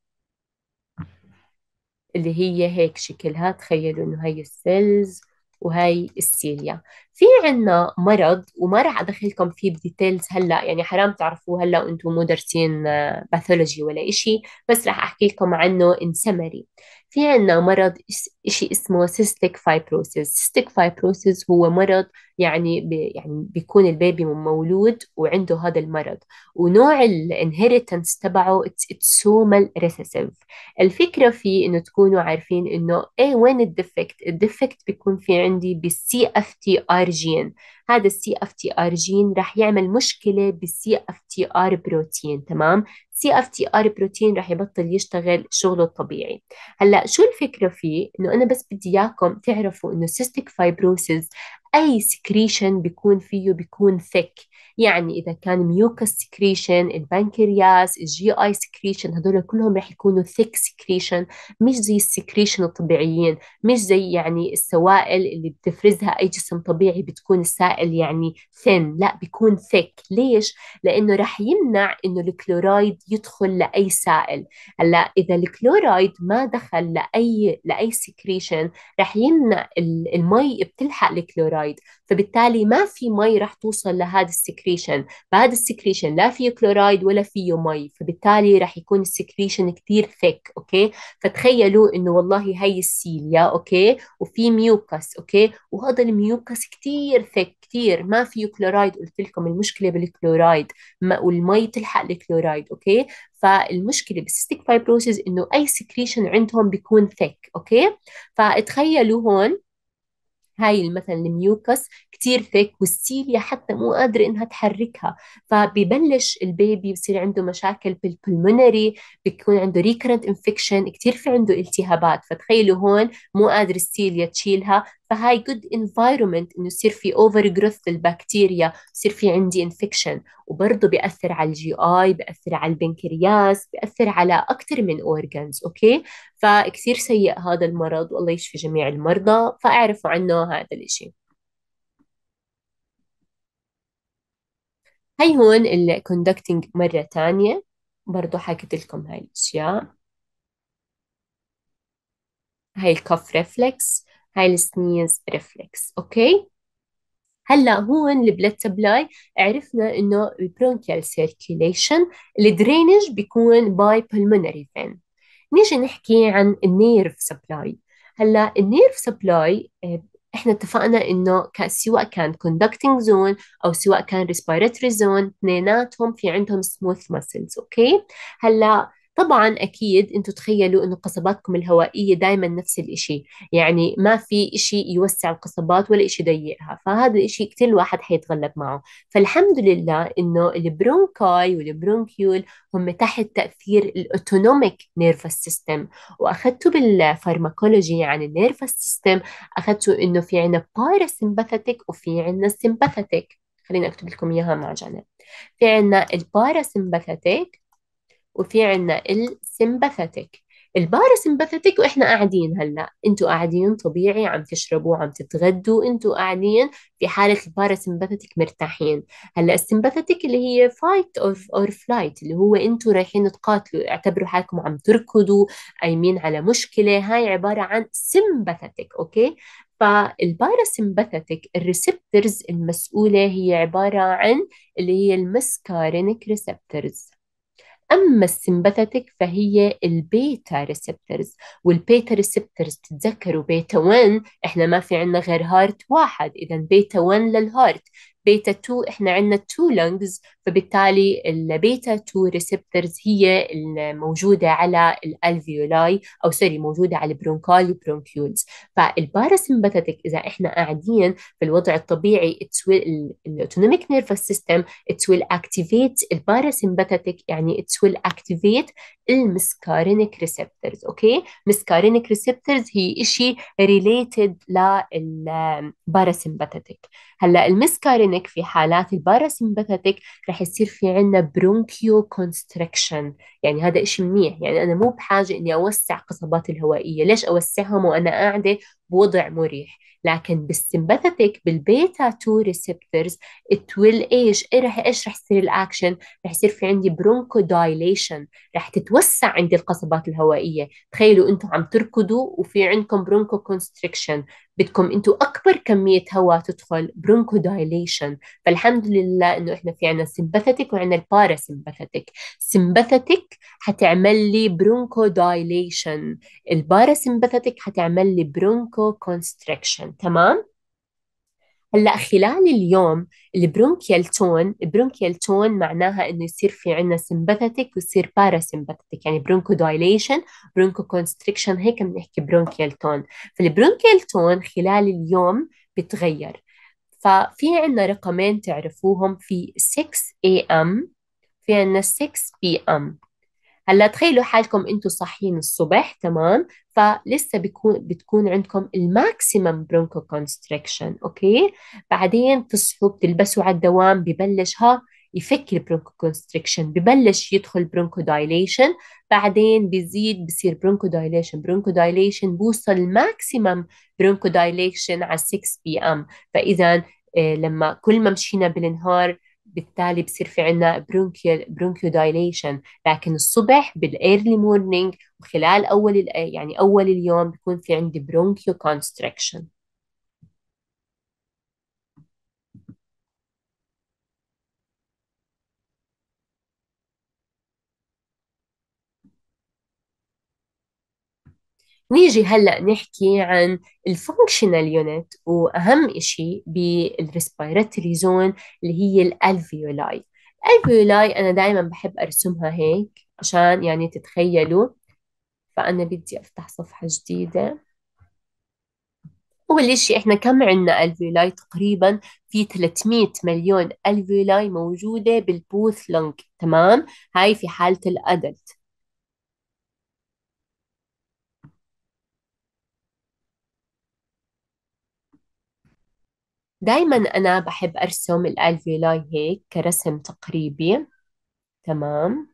اللي هي هيك شكلها تخيلوا انه هي السيلز وهي السيليا في عنا مرض وما راح ادخلكم فيه بديتيلز هلا يعني حرام تعرفوه هلا وانتم مو دارسين باثولوجي آه، ولا إشي بس راح احكي لكم عنه ان سمري في عنا مرض شيء اسمه سيستيك فايبروسيس سيستيك فايبروسيس هو مرض يعني بي يعني بيكون البيبي مولود وعنده هذا المرض ونوع الانهيرتنس تبعه اتس سومال ريسيسيف الفكره فيه انه تكونوا عارفين انه اي وين الديفكت الديفكت بيكون في عندي بالسي اف تي ار جين هذا السي اف تي ار جين راح يعمل مشكله بالسي اف تي ار بروتين تمام سي اف تي ار بروتين رح يبطل يشتغل شغله الطبيعي هلا شو الفكره فيه انه انا بس بدي اياكم تعرفوا انه سيستيك فايبروسيس اي سكريشن بيكون فيه بيكون ثيك يعني إذا كان ميوكس سكريشن البنكرياس الجي آي سكريشن هذول كلهم رح يكونوا ثيك سكريشن مش زي السكريشن الطبيعيين مش زي يعني السوائل اللي بتفرزها أي جسم طبيعي بتكون السائل يعني ثن لا بيكون ثيك ليش؟ لأنه رح يمنع إنه الكلورايد يدخل لأي سائل هلا إذا الكلورايد ما دخل لأي لأي سكريشن رح يمنع المي بتلحق الكلورايد فبالتالي ما في مي رح توصل لهذا السكريشن السكريشن فهذا السكريشن لا فيه كلورايد ولا فيه مي فبالتالي راح يكون السكريشن كثير ثيك اوكي فتخيلوا انه والله هي السيليا اوكي وفي ميوكس اوكي وهذا الميوكس كثير ثيك كثير ما فيه كلورايد قلت لكم المشكله بالكلورايد والمي بتلحق الكلورايد اوكي فالمشكله بالسيستيك فايبروسيس انه اي سكريشن عندهم بيكون ثيك اوكي فتخيلوا هون هاي مثلا الميوكس كتير ثيك والسيليا حتى مو قادرة إنها تحركها فبيبلش البيبي بصير عنده مشاكل بالبلمونري بيكون عنده ريكرنت انفكشن كتير في عنده التهابات فتخيلوا هون مو قادر السيليا تشيلها فهاي جود انفايرمنت انه يصير في اوفر جروث للبكتيريا يصير في عندي انفكشن وبرضه بياثر على الجي اي بياثر على البنكرياس بياثر على اكثر من اورجانز اوكي فكثير سيء هذا المرض والله يشفي جميع المرضى فاعرفوا عنه هذا الشيء هاي هون ال conducting مرة تانية برضو حكيت لكم هاي الأشياء هاي الكف ريفلكس هاي السنيز ريفلكس أوكي هلا هون البلد سبلاي عرفنا انه البرونكيال سيركيليشن الدرينج بيكون باي بلمونري فين نيجي نحكي عن النيرف سبلاي هلا النيرف سبلاي احنا اتفقنا انه سواء كان conducting zone او سواء كان respiratory zone اثنيناتهم في عندهم smooth muscles اوكي هلا طبعا أكيد أنتم تخيلوا أنه قصباتكم الهوائية دائما نفس الإشي يعني ما في إشي يوسع القصبات ولا إشي يضيقها فهذا الإشي كثير الواحد حيتغلب معه فالحمد لله أنه البرونكاي والبرونكيول هم تحت تأثير الأوتونوميك نيرفس سيستم وأخذتوا بالفارماكولوجي عن يعني النيرفس سيستم أخذتوا أنه في عنا باراسمباثيك وفي عنا سمباثيك خليني أكتب لكم إياها مع جنب في عنا الباراسمباثيك وفي عنا السمباثيتك الباراسمباثيتك واحنا قاعدين هلا انتوا قاعدين طبيعي عم تشربوا عم تتغدوا انتوا قاعدين في حاله الباراسمباثيتك مرتاحين هلا السمباثيتك اللي هي فايت اور فلايت اللي هو انتوا رايحين تقاتلوا اعتبروا حالكم عم تركضوا قايمين على مشكله هاي عباره عن سمباثيتك اوكي فالباراسمباثيتك الريسبترز المسؤوله هي عباره عن اللي هي المسكارينك ريسبترز اما السمباثيتك فهي البيتا ريسبترز والبيتا ريسبترز تتذكروا بيتا 1 احنا ما في عندنا غير هارت واحد اذا بيتا 1 للهارت بيتا 2 احنا عندنا 2 لونجز فبالتالي البيتا 2 ريسبتورز هي الموجوده على الالفيولاي او سوري موجوده على البرونكاي برونكيولز فالباراسمباتيك اذا احنا قاعدين في الوضع الطبيعي الاوتونوميك نيرفس سيستم اتس ويل اكتيفيت الباراسمباتيك يعني اتس ويل اكتيفيت المسكارينيك ريسبتورز اوكي مسكارينيك ريسبتورز هي شيء ريليتد للباراسمباتيك هلا المسكارينك في حالات الباراسمبثاتيك رح يصير في عندنا برونكيو كونستريكشن يعني هذا إشي منيح يعني أنا مو بحاجة إني أوسع قصبات الهوائية ليش أوسعهم وأنا قاعدة بوضع مريح لكن بالسمباثيك بالبيتا 2 ريسبتورز ات ويل ايش رح ايش رح يصير الاكشن رح يصير في عندي برونكو دايليشن رح تتوسع عندي القصبات الهوائيه تخيلوا انتم عم تركضوا وفي عندكم برونكو كونستريكشن بدكم انتم اكبر كميه هواء تدخل برونكو دايليشن فالحمد لله انه احنا في عندنا سمباثيك وعندنا البارا سمباثيك حتعمل لي برونكو دايليشن سمباثيك حتعمل لي برونكو برونكو كونستريكشن تمام هلا خلال اليوم البرونكيال تون البرونكيال تون معناها انه يصير في عندنا سمباثيك ويصير باراسمباثيك يعني برونكو دايليشن برونكو كونستريكشن هيك بنحكي برونكيال تون فالبرونكيال تون خلال اليوم بتغير ففي عندنا رقمين تعرفوهم في 6 اي ام في عندنا 6 بي ام هلا تخيلوا حالكم انتم صاحيين الصبح تمام فلسه بيكون بتكون عندكم الماكسيمم برونكو كونستريكشن اوكي بعدين تصحوا بتلبسوا على الدوام ببلش ها يفك البرونكو كونستريكشن ببلش يدخل برونكو دايليشن بعدين بيزيد بصير برونكو دايليشن برونكو دايليشن بوصل الماكسيمم برونكو دايليشن على 6 بي ام فاذا آه، لما كل ما مشينا بالنهار بالتالي بصير في عنا برونكيال برونكيو دايليشن لكن الصبح بالايرلي مورنينج وخلال اول يعني اول اليوم بكون في عندي برونكيو كونستريكشن نيجي هلا نحكي عن الفانكشنال يونت واهم شيء بالريسبيرتوري زون اللي هي الالفيولاي الالفيولاي انا دائما بحب ارسمها هيك عشان يعني تتخيلوا فانا بدي افتح صفحه جديده أول شيء إحنا كم عندنا الفيولاي تقريبا في 300 مليون الفيولاي موجودة بالبوث لونج تمام هاي في حالة الأدلت دايما أنا بحب أرسم الالفيولاي هيك كرسم تقريبي تمام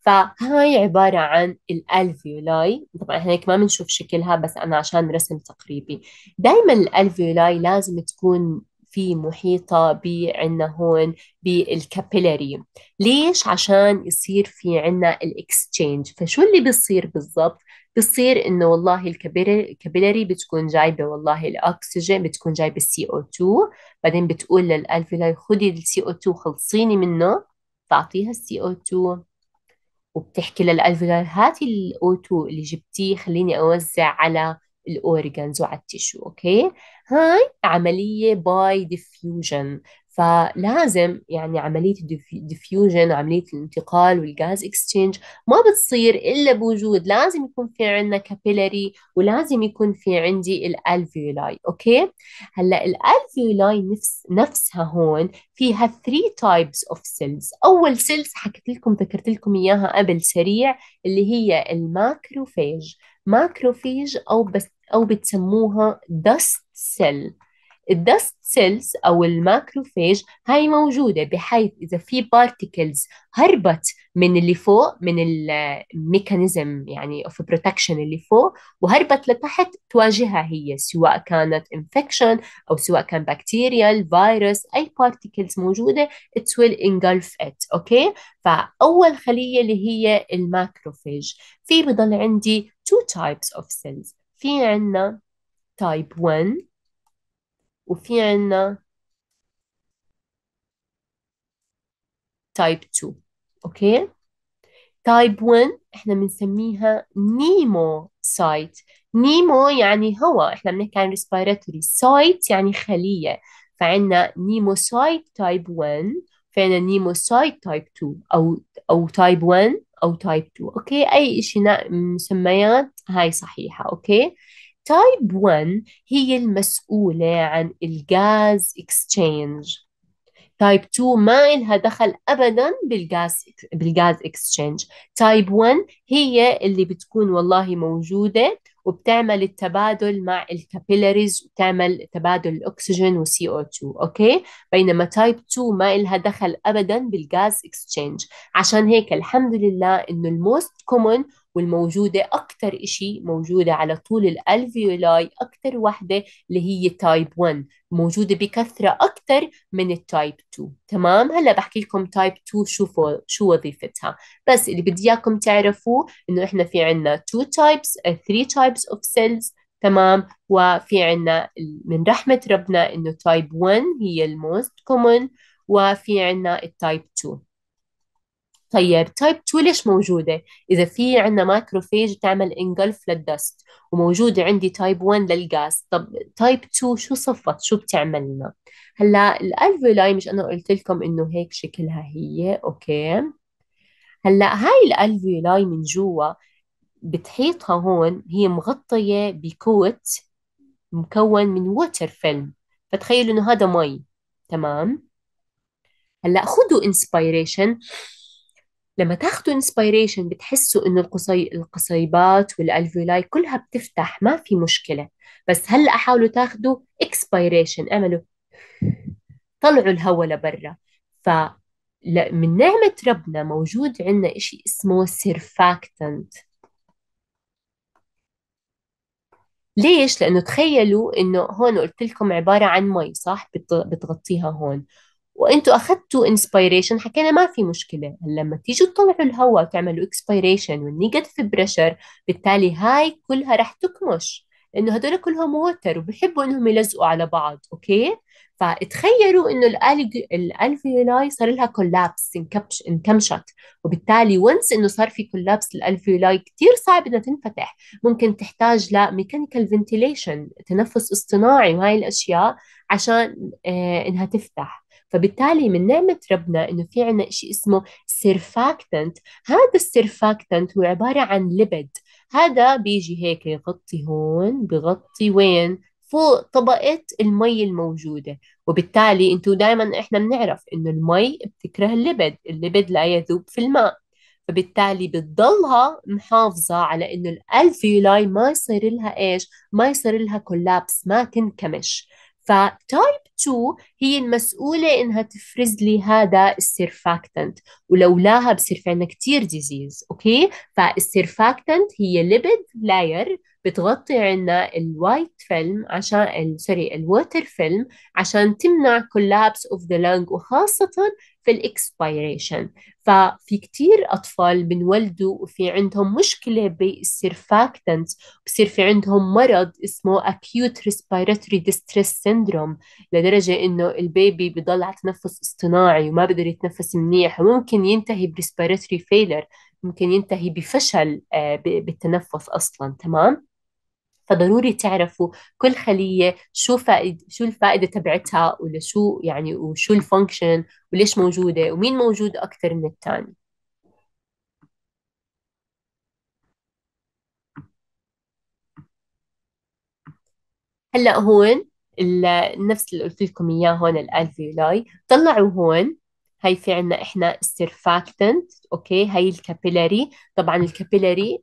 فهاي عبارة عن الالفيولاي طبعا هيك ما بنشوف شكلها بس أنا عشان رسم تقريبي دايما الالفيولاي لازم تكون في محيطة بعنا هون بالكابيلاري ليش عشان يصير في عنا الاكستشينج فشو اللي بيصير بالضبط بصير انه والله الكابيلاري بتكون جايبه والله الاكسجين بتكون جايبه السي او 2 بعدين بتقول للالفيلاي خدي السي او 2 خلصيني منه تعطيها السي او 2 وبتحكي للالفيلاي هاتي الاو 2 اللي جبتيه خليني اوزع على الاورجانز وعلى التشو اوكي هاي عمليه باي ديفيوجن فلازم يعني عملية الديفيوجن عملية الانتقال والغاز اكستشينج ما بتصير إلا بوجود لازم يكون في عندنا كابيلاري ولازم يكون في عندي الالفيولاي أوكي هلا الالفيولاي نفس نفسها هون فيها 3 types اوف سيلز أول سيلز حكيت لكم ذكرت لكم إياها قبل سريع اللي هي الماكروفيج ماكروفيج أو بس أو بتسموها دست cell الدست سيلز او الماكروفيج هاي موجوده بحيث اذا في بارتيكلز هربت من اللي فوق من الميكانيزم يعني اوف بروتكشن اللي فوق وهربت لتحت تواجهها هي سواء كانت انفكشن او سواء كان بكتيريا فيروس اي بارتيكلز موجوده ات ويل انجلف ات اوكي فاول خليه اللي هي الماكروفيج في بضل عندي تو تايبس اوف cells في عندنا type 1 وفي عنا تايب 2 اوكي تايب 1 احنا بنسميها نيمو سايت نيمو يعني هواء احنا بنحكي عن ريسبيراتوري سايت يعني خلية فعنا نيمو سايت تايب 1 فعندنا نيمو سايت تايب 2 او او تايب 1 او تايب 2 اوكي اي شيء مسميات هاي صحيحة اوكي تايب 1 هي المسؤولة عن الغاز اكسشينج تايب 2 ما إلها دخل أبدا بالغاز بالغاز اكسشينج تايب 1 هي اللي بتكون والله موجودة وبتعمل التبادل مع الكابيلاريز وبتعمل تبادل الأكسجين وسي أو 2 أوكي بينما تايب 2 ما إلها دخل أبدا بالغاز اكسشينج عشان هيك الحمد لله إنه الموست كومون والموجودة أكتر إشي موجودة على طول الألفيولاي أكتر وحدة اللي هي تايب 1 موجودة بكثرة أكتر من التايب 2 تمام هلا بحكي لكم تايب 2 شوفوا شو وظيفتها بس اللي بدي إياكم تعرفوه إنه إحنا في عنا 2 تايبس 3 تايبس أوف سيلز تمام وفي عنا من رحمة ربنا إنه تايب 1 هي الموست كومن وفي عنا التايب 2 طيب تايب 2 ليش موجودة؟ إذا في عندنا مايكروفيج بتعمل انجلف للدست وموجودة عندي تايب 1 للغاز طب تايب 2 شو صفت شو بتعمل لنا؟ هلا الألفيولاي مش أنا قلت لكم إنه هيك شكلها هي أوكي هلا هاي الألفيولاي من جوا بتحيطها هون هي مغطية بكوت مكون من ووتر فيلم فتخيلوا إنه هذا مي تمام؟ هلا خذوا انسبيريشن لما تاخذوا انسبيريشن بتحسوا انه القصي... القصيبات والالفيولاي كلها بتفتح ما في مشكله بس هلا حاولوا تاخذوا اكسبيريشن اعملوا طلعوا الهواء لبرا ف من نعمة ربنا موجود عندنا إشي اسمه سيرفاكتنت ليش؟ لأنه تخيلوا إنه هون قلت لكم عبارة عن مي صح؟ بتغطيها هون وانتوا اخذتوا انسبيريشن حكينا ما في مشكله لما تيجوا تطلعوا الهواء وتعملوا اكسبيريشن والنيجاتيف بريشر بالتالي هاي كلها رح تكمش لانه هدول كلهم ووتر وبحبوا انهم يلزقوا على بعض اوكي فتخيلوا انه الالفيولاي صار لها كولابس انكبش انكمشت وبالتالي ونس انه صار في كولابس للالفيولاي كثير صعب انها تنفتح ممكن تحتاج لميكانيكال فنتيليشن تنفس اصطناعي وهي الاشياء عشان آه، انها تفتح فبالتالي من نعمة ربنا إنه في عنا شيء اسمه سيرفاكتنت هذا السيرفاكتنت هو عبارة عن لبد هذا بيجي هيك يغطي هون بغطي وين فوق طبقة المي الموجودة وبالتالي انتو دايما احنا بنعرف انه المي بتكره اللبد اللبد لا يذوب في الماء فبالتالي بتضلها محافظة على انه الالفيولاي ما يصير لها ايش ما يصير لها كولابس ما تنكمش فتايب 2 هي المسؤولة إنها تفرز لي هذا السيرفاكتنت ولولاها بصير في عندنا كتير ديزيز أوكي فالسيرفاكتنت هي ليبيد لاير بتغطي عنا الوايت فيلم عشان سوري الووتر فيلم عشان تمنع كولابس اوف ذا لانج وخاصة في الاكسبيريشن ففي كتير أطفال بنولدوا وفي عندهم مشكلة بالسيرفاكتنت بصير في عندهم مرض اسمه acute respiratory distress syndrome لدرجة إنه البيبي بضل على تنفس اصطناعي وما بقدر يتنفس منيح وممكن ينتهي بريسبيراتوري فيلر ممكن ينتهي بفشل آه، بالتنفس أصلا تمام؟ فضروري تعرفوا كل خلية شو فائد شو الفائدة تبعتها ولا شو يعني وشو الفانكشن وليش موجودة ومين موجود أكثر من الثاني هلا هون نفس اللي قلت لكم اياه هون الالفيولاي طلعوا هون هي في عنا احنا استرفاكتنت اوكي هي الكابيلاري طبعا الكابيلاري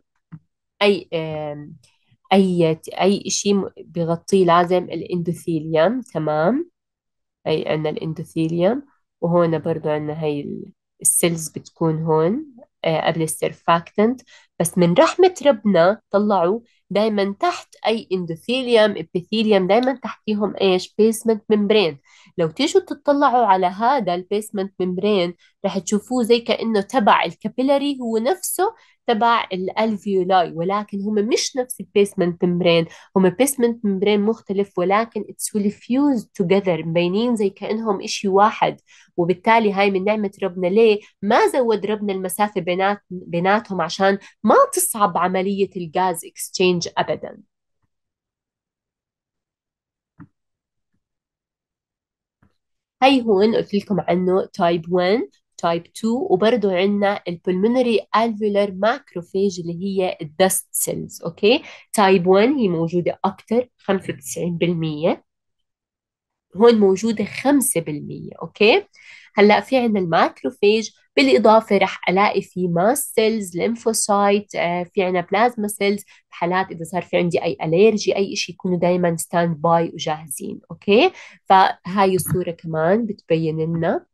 اي أي أي شيء بغطيه لازم الإندوثيليوم تمام هي عندنا الإندوثيليوم وهون برضه عندنا هي السيلز بتكون هون آه، قبل السيرفاكتنت بس من رحمة ربنا طلعوا دائما تحت أي اندوثيليوم ابيثيليوم دائما تحتيهم إيش بيسمنت ممبرين لو تيجوا تطلعوا على هذا البيسمنت ممبرين رح تشوفوه زي كأنه تبع الكابيلاري هو نفسه تبع الالفيولاي ولكن هم مش نفس البيسمنت ممبرين هم بيسمنت ممبرين مختلف ولكن اتس ويل فيوز توجذر مبينين زي كانهم إشي واحد وبالتالي هاي من نعمه ربنا ليه ما زود ربنا المسافه بينات بيناتهم عشان ما تصعب عمليه الغاز اكسشينج ابدا هي هون قلت لكم عنه تايب 1 تايب 2 وبرضه عندنا البلمونري الفيولار ماكروفيج اللي هي الدست سيلز اوكي تايب 1 هي موجوده اكثر 95% هون موجوده 5% اوكي هلا في عندنا الماكروفيج بالاضافه رح الاقي في ماس سيلز ليمفوسايت في عندنا بلازما سيلز بحالات اذا صار في عندي اي الرجي اي شيء يكونوا دائما ستاند باي وجاهزين اوكي فهاي الصوره كمان بتبين لنا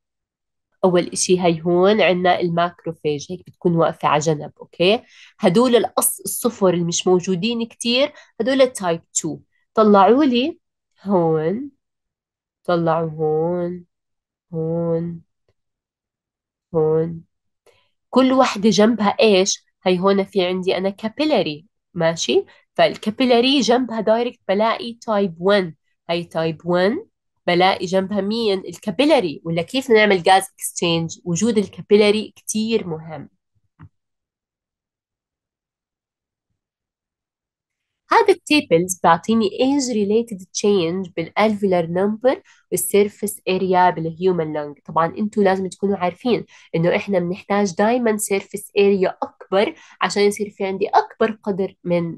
أول إشي هي هون عندنا الماكروفاج هيك بتكون واقفة على جنب أوكي هدول الأص الصفر اللي مش موجودين كتير هدول تايب 2 طلعوا لي هون طلعوا هون هون هون كل وحدة جنبها إيش هي هون في عندي أنا كابيلاري ماشي فالكابيلاري جنبها دايركت بلاقي تايب 1 هي تايب 1 بلاقي جنبها مين الكابيلاري ولا كيف نعمل غاز اكستشينج وجود الكابيلاري كتير مهم هذا التيبلز بيعطيني age related change بالالفيلر number السيرفس اريا بالهيومن لونج طبعا انتم لازم تكونوا عارفين انه احنا بنحتاج دائما سيرفس اريا اكبر عشان يصير في عندي اكبر قدر من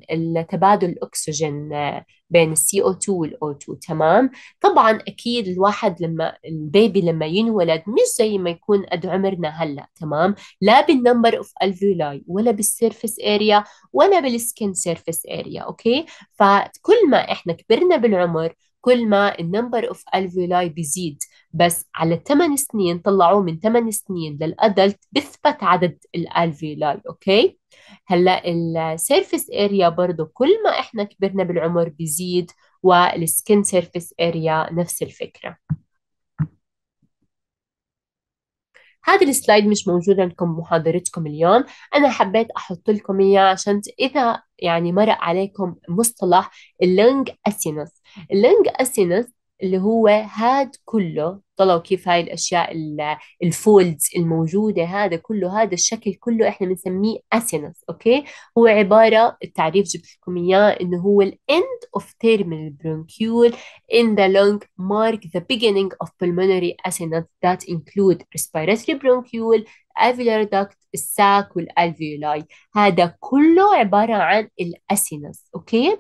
تبادل الاكسجين آه، بين السي او 2 والاو 2 تمام طبعا اكيد الواحد لما البيبي لما ينولد مش زي ما يكون قد عمرنا هلا تمام لا بالنمبر اوف الفيولاي ولا بالسيرفس اريا ولا بالسكن سيرفس اريا اوكي فكل ما احنا كبرنا بالعمر كل ما النمبر اوف الفيولاي بيزيد بس على 8 سنين طلعوه من 8 سنين للادلت بثبت عدد الالفيولاي اوكي هلا السيرفيس اريا برضه كل ما احنا كبرنا بالعمر بيزيد والسكن سيرفيس اريا نفس الفكره هذا السلايد مش موجود عندكم محاضرتكم اليوم أنا حبيت أحط لكم إياه عشان إذا يعني مرق عليكم مصطلح اللنج أسينس اللنج أسينس اللي هو هاد كله طلعوا كيف هاي الأشياء الفولدز الموجودة هذا كله هذا الشكل كله إحنا بنسميه أسينس أوكي هو عبارة التعريف جبت لكم إياه إنه هو الاند اوف تيرمينال برونكيول ان ذا لونج مارك ذا the اوف of pulmonary assonance that include respiratory bronchiole alveolar duct الساك والالفيولاي هذا كله عبارة عن الأسينس أوكي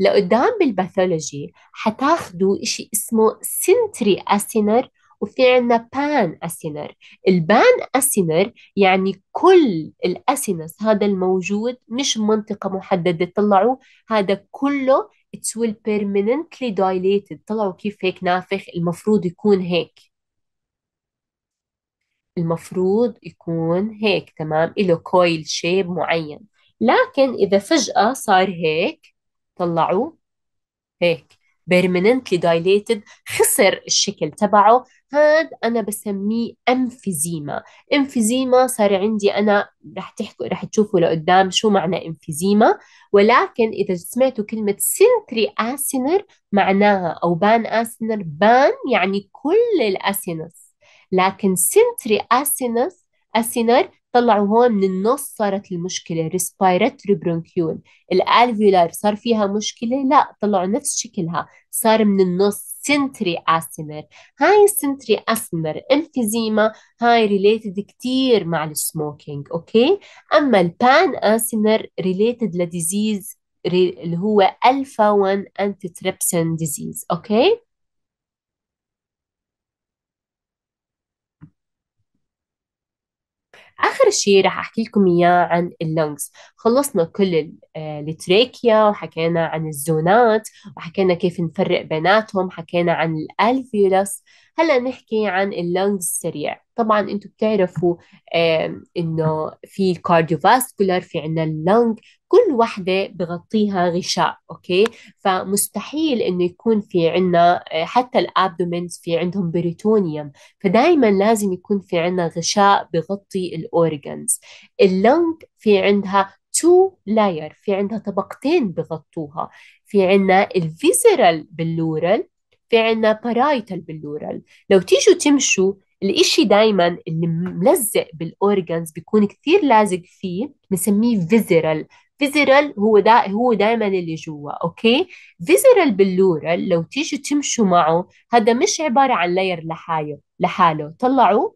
لقدام بالباثولوجي حتاخدوا إشي اسمه سنتري أسينر وفي عندنا بان أسينر البان أسينر يعني كل الأسينس هذا الموجود مش منطقة محددة طلعوا هذا كله it will permanently dilated طلعوا كيف هيك نافخ المفروض يكون هيك المفروض يكون هيك تمام له كويل شيب معين لكن إذا فجأة صار هيك طلعوا هيك بيرمننتلي دايليتد خسر الشكل تبعه هاد أنا بسميه امفيزيما امفيزيما صار عندي أنا رح تحكوا رح تشوفوا لقدام شو معنى امفيزيما ولكن إذا سمعتوا كلمة سنتري آسينر معناها أو بان آسينر بان يعني كل الأسينس لكن سنتري آسينس أسينر طلعوا هون من النص صارت المشكلة respiratory برونكيول الالفيولار صار فيها مشكلة لا طلعوا نفس شكلها صار من النص سنتري أسمر هاي السنتري أسمر امفيزيما هاي ريليتد كثير مع السموكينج أوكي أما البان أسمر ريليتد لديزيز اللي هو ألفا 1 أنتي تريبسن ديزيز أوكي آخر شيء راح أحكي لكم إياه عن اللنجز خلصنا كل آه، التريكيا وحكينا عن الزونات وحكينا كيف نفرق بيناتهم حكينا عن الألفيولس هلا نحكي عن اللنجز السريع طبعا انتم بتعرفوا انه في الكارديوفاسكولار في عندنا اللنج كل وحده بغطيها غشاء اوكي فمستحيل انه يكون في عندنا آه، حتى الابدومنز في عندهم بريتونيوم فدائما لازم يكون في عندنا غشاء بغطي الاورجنز اللنج في عندها تو لاير في عندها طبقتين بغطوها في عندنا الفيزرال باللورال في عنا بارايتال بلورال لو تيجوا تمشوا الإشي دايما اللي ملزق بالأورجانز بيكون كثير لازق فيه بنسميه فيزرال فيزرال هو دا هو دائما اللي جوا اوكي فيزرال باللورال لو تيجوا تمشوا معه هذا مش عباره عن لاير لحاله لحاله طلعوا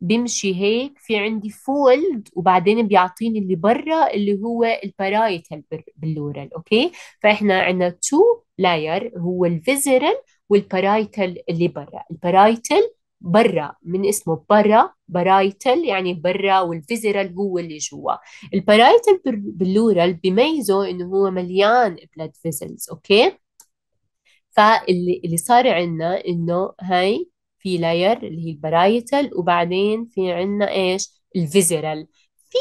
بمشي هيك في عندي فولد وبعدين بيعطيني اللي برا اللي هو البارايتال باللورال اوكي فاحنا عندنا تو لاير هو الفيزرال والبرايتل اللي برا البرايتل برا من اسمه برا برايتل يعني برا والفيزرال هو اللي جوا البرايتل باللورال بيميزه انه هو مليان بلاد فيزلز اوكي فاللي اللي صار عندنا انه هاي في لاير اللي هي البرايتل وبعدين في عندنا ايش الفيزرال في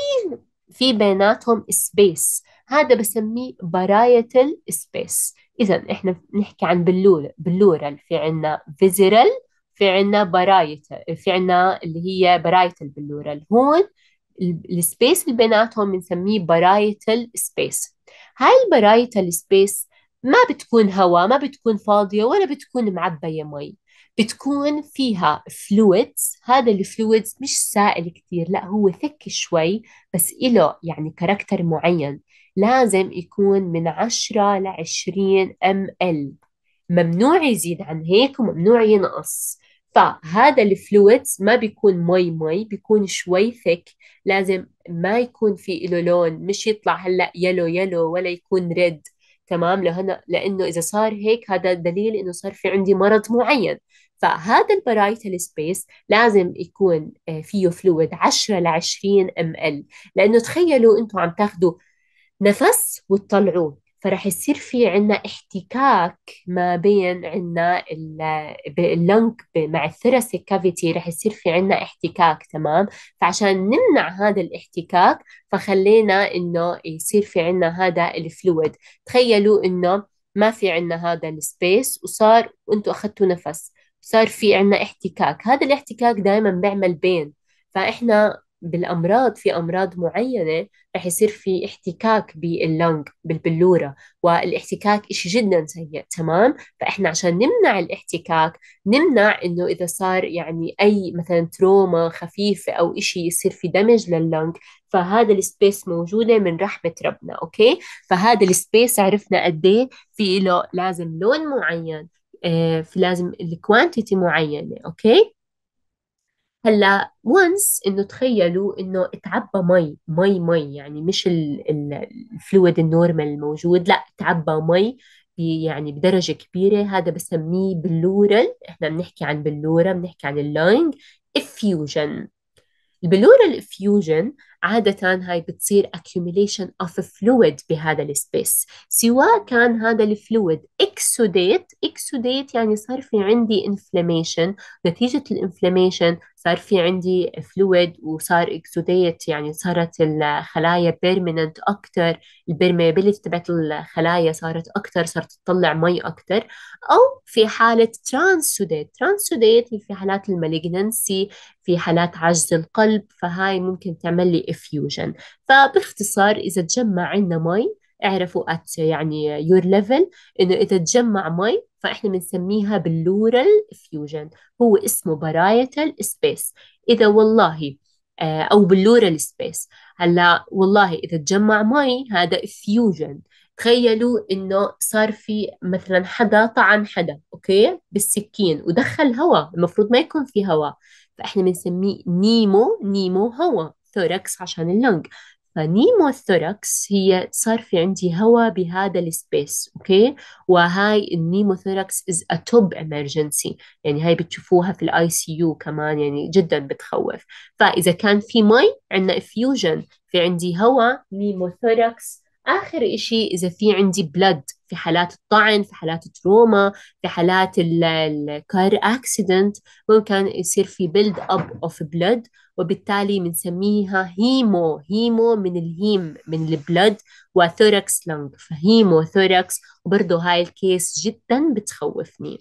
في بيناتهم سبيس هذا بسميه برايتل سبيس إذا إحنا نحكي عن بلور بلورال في عنا فيزرال في عنا برايت في عنا اللي هي برايت البلورال هون السبيس اللي بيناتهم بنسميه برايتال سبيس هاي البرايتال سبيس ما بتكون هواء ما بتكون فاضية ولا بتكون معبية مي بتكون فيها فلويدز هذا الفلويدز مش سائل كثير لا هو ثك شوي بس إله يعني كاركتر معين لازم يكون من 10 ل 20 ام ال ممنوع يزيد عن هيك وممنوع ينقص فهذا الفلويدز ما بيكون مي مي بيكون شوي ثيك لازم ما يكون في له لون مش يطلع هلا يلو يلو ولا يكون ريد تمام لهنا لانه اذا صار هيك هذا دليل انه صار في عندي مرض معين فهذا البرايتال سبيس لازم يكون آه، فيه فلويد 10 ل 20 ام ال لانه تخيلوا انتم عم تاخذوا نفس وتطلعوه فراح يصير في عنا احتكاك ما بين عنا اللنك مع الثرس كافيتي راح يصير في عنا احتكاك تمام فعشان نمنع هذا الاحتكاك فخلينا انه يصير في عنا هذا الفلويد تخيلوا انه ما في عنا هذا السبيس وصار وانتوا اخذتوا نفس صار في عنا احتكاك هذا الاحتكاك دائما بيعمل بين فاحنا بالامراض في امراض معينه رح يصير في احتكاك باللنج بالبلوره والاحتكاك شيء جدا سيء تمام فاحنا عشان نمنع الاحتكاك نمنع انه اذا صار يعني اي مثلا تروما خفيفه او شيء يصير في دمج لللنج فهذا السبيس موجوده من رحمه ربنا اوكي فهذا السبيس عرفنا قد ايه في له لازم لون معين آه لازم الكوانتيتي معينه اوكي هلا وانس انه تخيلوا انه اتعبى مي مي مي يعني مش الفلويد النورمال الموجود لا اتعبى مي يعني بدرجة كبيرة هذا بسميه بلورال احنا بنحكي عن بلورة بنحكي عن اللونج افيوجن البلورال افيوجن عادة هاي بتصير accumulation اوف fluid بهذا السبيس سواء كان هذا الفلويد اكسوديت اكسوديت يعني صار في عندي inflammation نتيجة الانفلاميشن صار في عندي فلويد وصار اكسوديت يعني صارت الخلايا بيرمننت اكثر البيرميبيليتي تبعت الخلايا صارت اكثر صارت تطلع مي اكثر أو في حالة ترانسوديت ترانسوديت في حالات المالجنسي في حالات عجز القلب فهاي ممكن تعمل لي افيوجن فباختصار إذا تجمع عندنا مي اعرفوا at يعني your level إنه إذا تجمع مي فإحنا بنسميها باللورال فيوجن هو اسمه بارايتال سبيس إذا والله آه، أو باللورال سبيس هلا والله إذا تجمع مي هذا فيوجن تخيلوا انه صار في مثلا حدا طعن حدا اوكي بالسكين ودخل هواء المفروض ما يكون في هواء فاحنا بنسميه نيمو نيمو هواء ثوركس عشان اللنج فنيموثوركس هي صار في عندي هواء بهذا السبيس اوكي وهاي النيموثوركس از ا توب امرجنسي يعني هاي بتشوفوها في الاي سي يو كمان يعني جدا بتخوف فاذا كان في مي عندنا افيوجن في عندي هواء نيموثوركس آخر شيء إذا في عندي بلد في حالات الطعن في حالات التروما في حالات الكار أكسيدنت ممكن يصير في بيلد أب أوف بلد وبالتالي بنسميها هيمو هيمو من الهيم من البلد وثوركس لونج فهيمو ثوركس وبرضه هاي الكيس جدا بتخوفني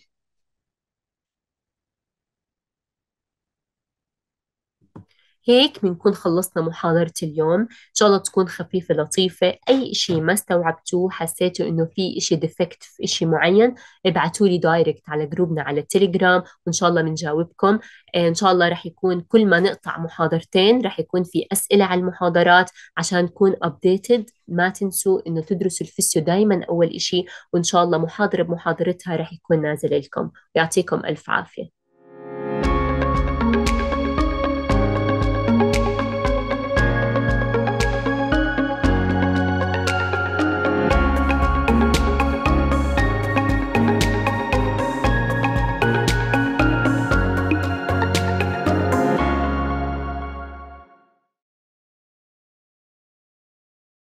هيك بنكون خلصنا محاضرة اليوم إن شاء الله تكون خفيفة لطيفة أي إشي ما استوعبتوه حسيتوا إنه في إشي ديفكت في إشي معين ابعتوا لي دايركت على جروبنا على التليجرام وإن شاء الله بنجاوبكم آه، إن شاء الله رح يكون كل ما نقطع محاضرتين رح يكون في أسئلة على المحاضرات عشان نكون أبديتد ما تنسوا إنه تدرسوا الفيسيو دايما أول إشي وإن شاء الله محاضرة بمحاضرتها رح يكون نازل لكم يعطيكم ألف عافية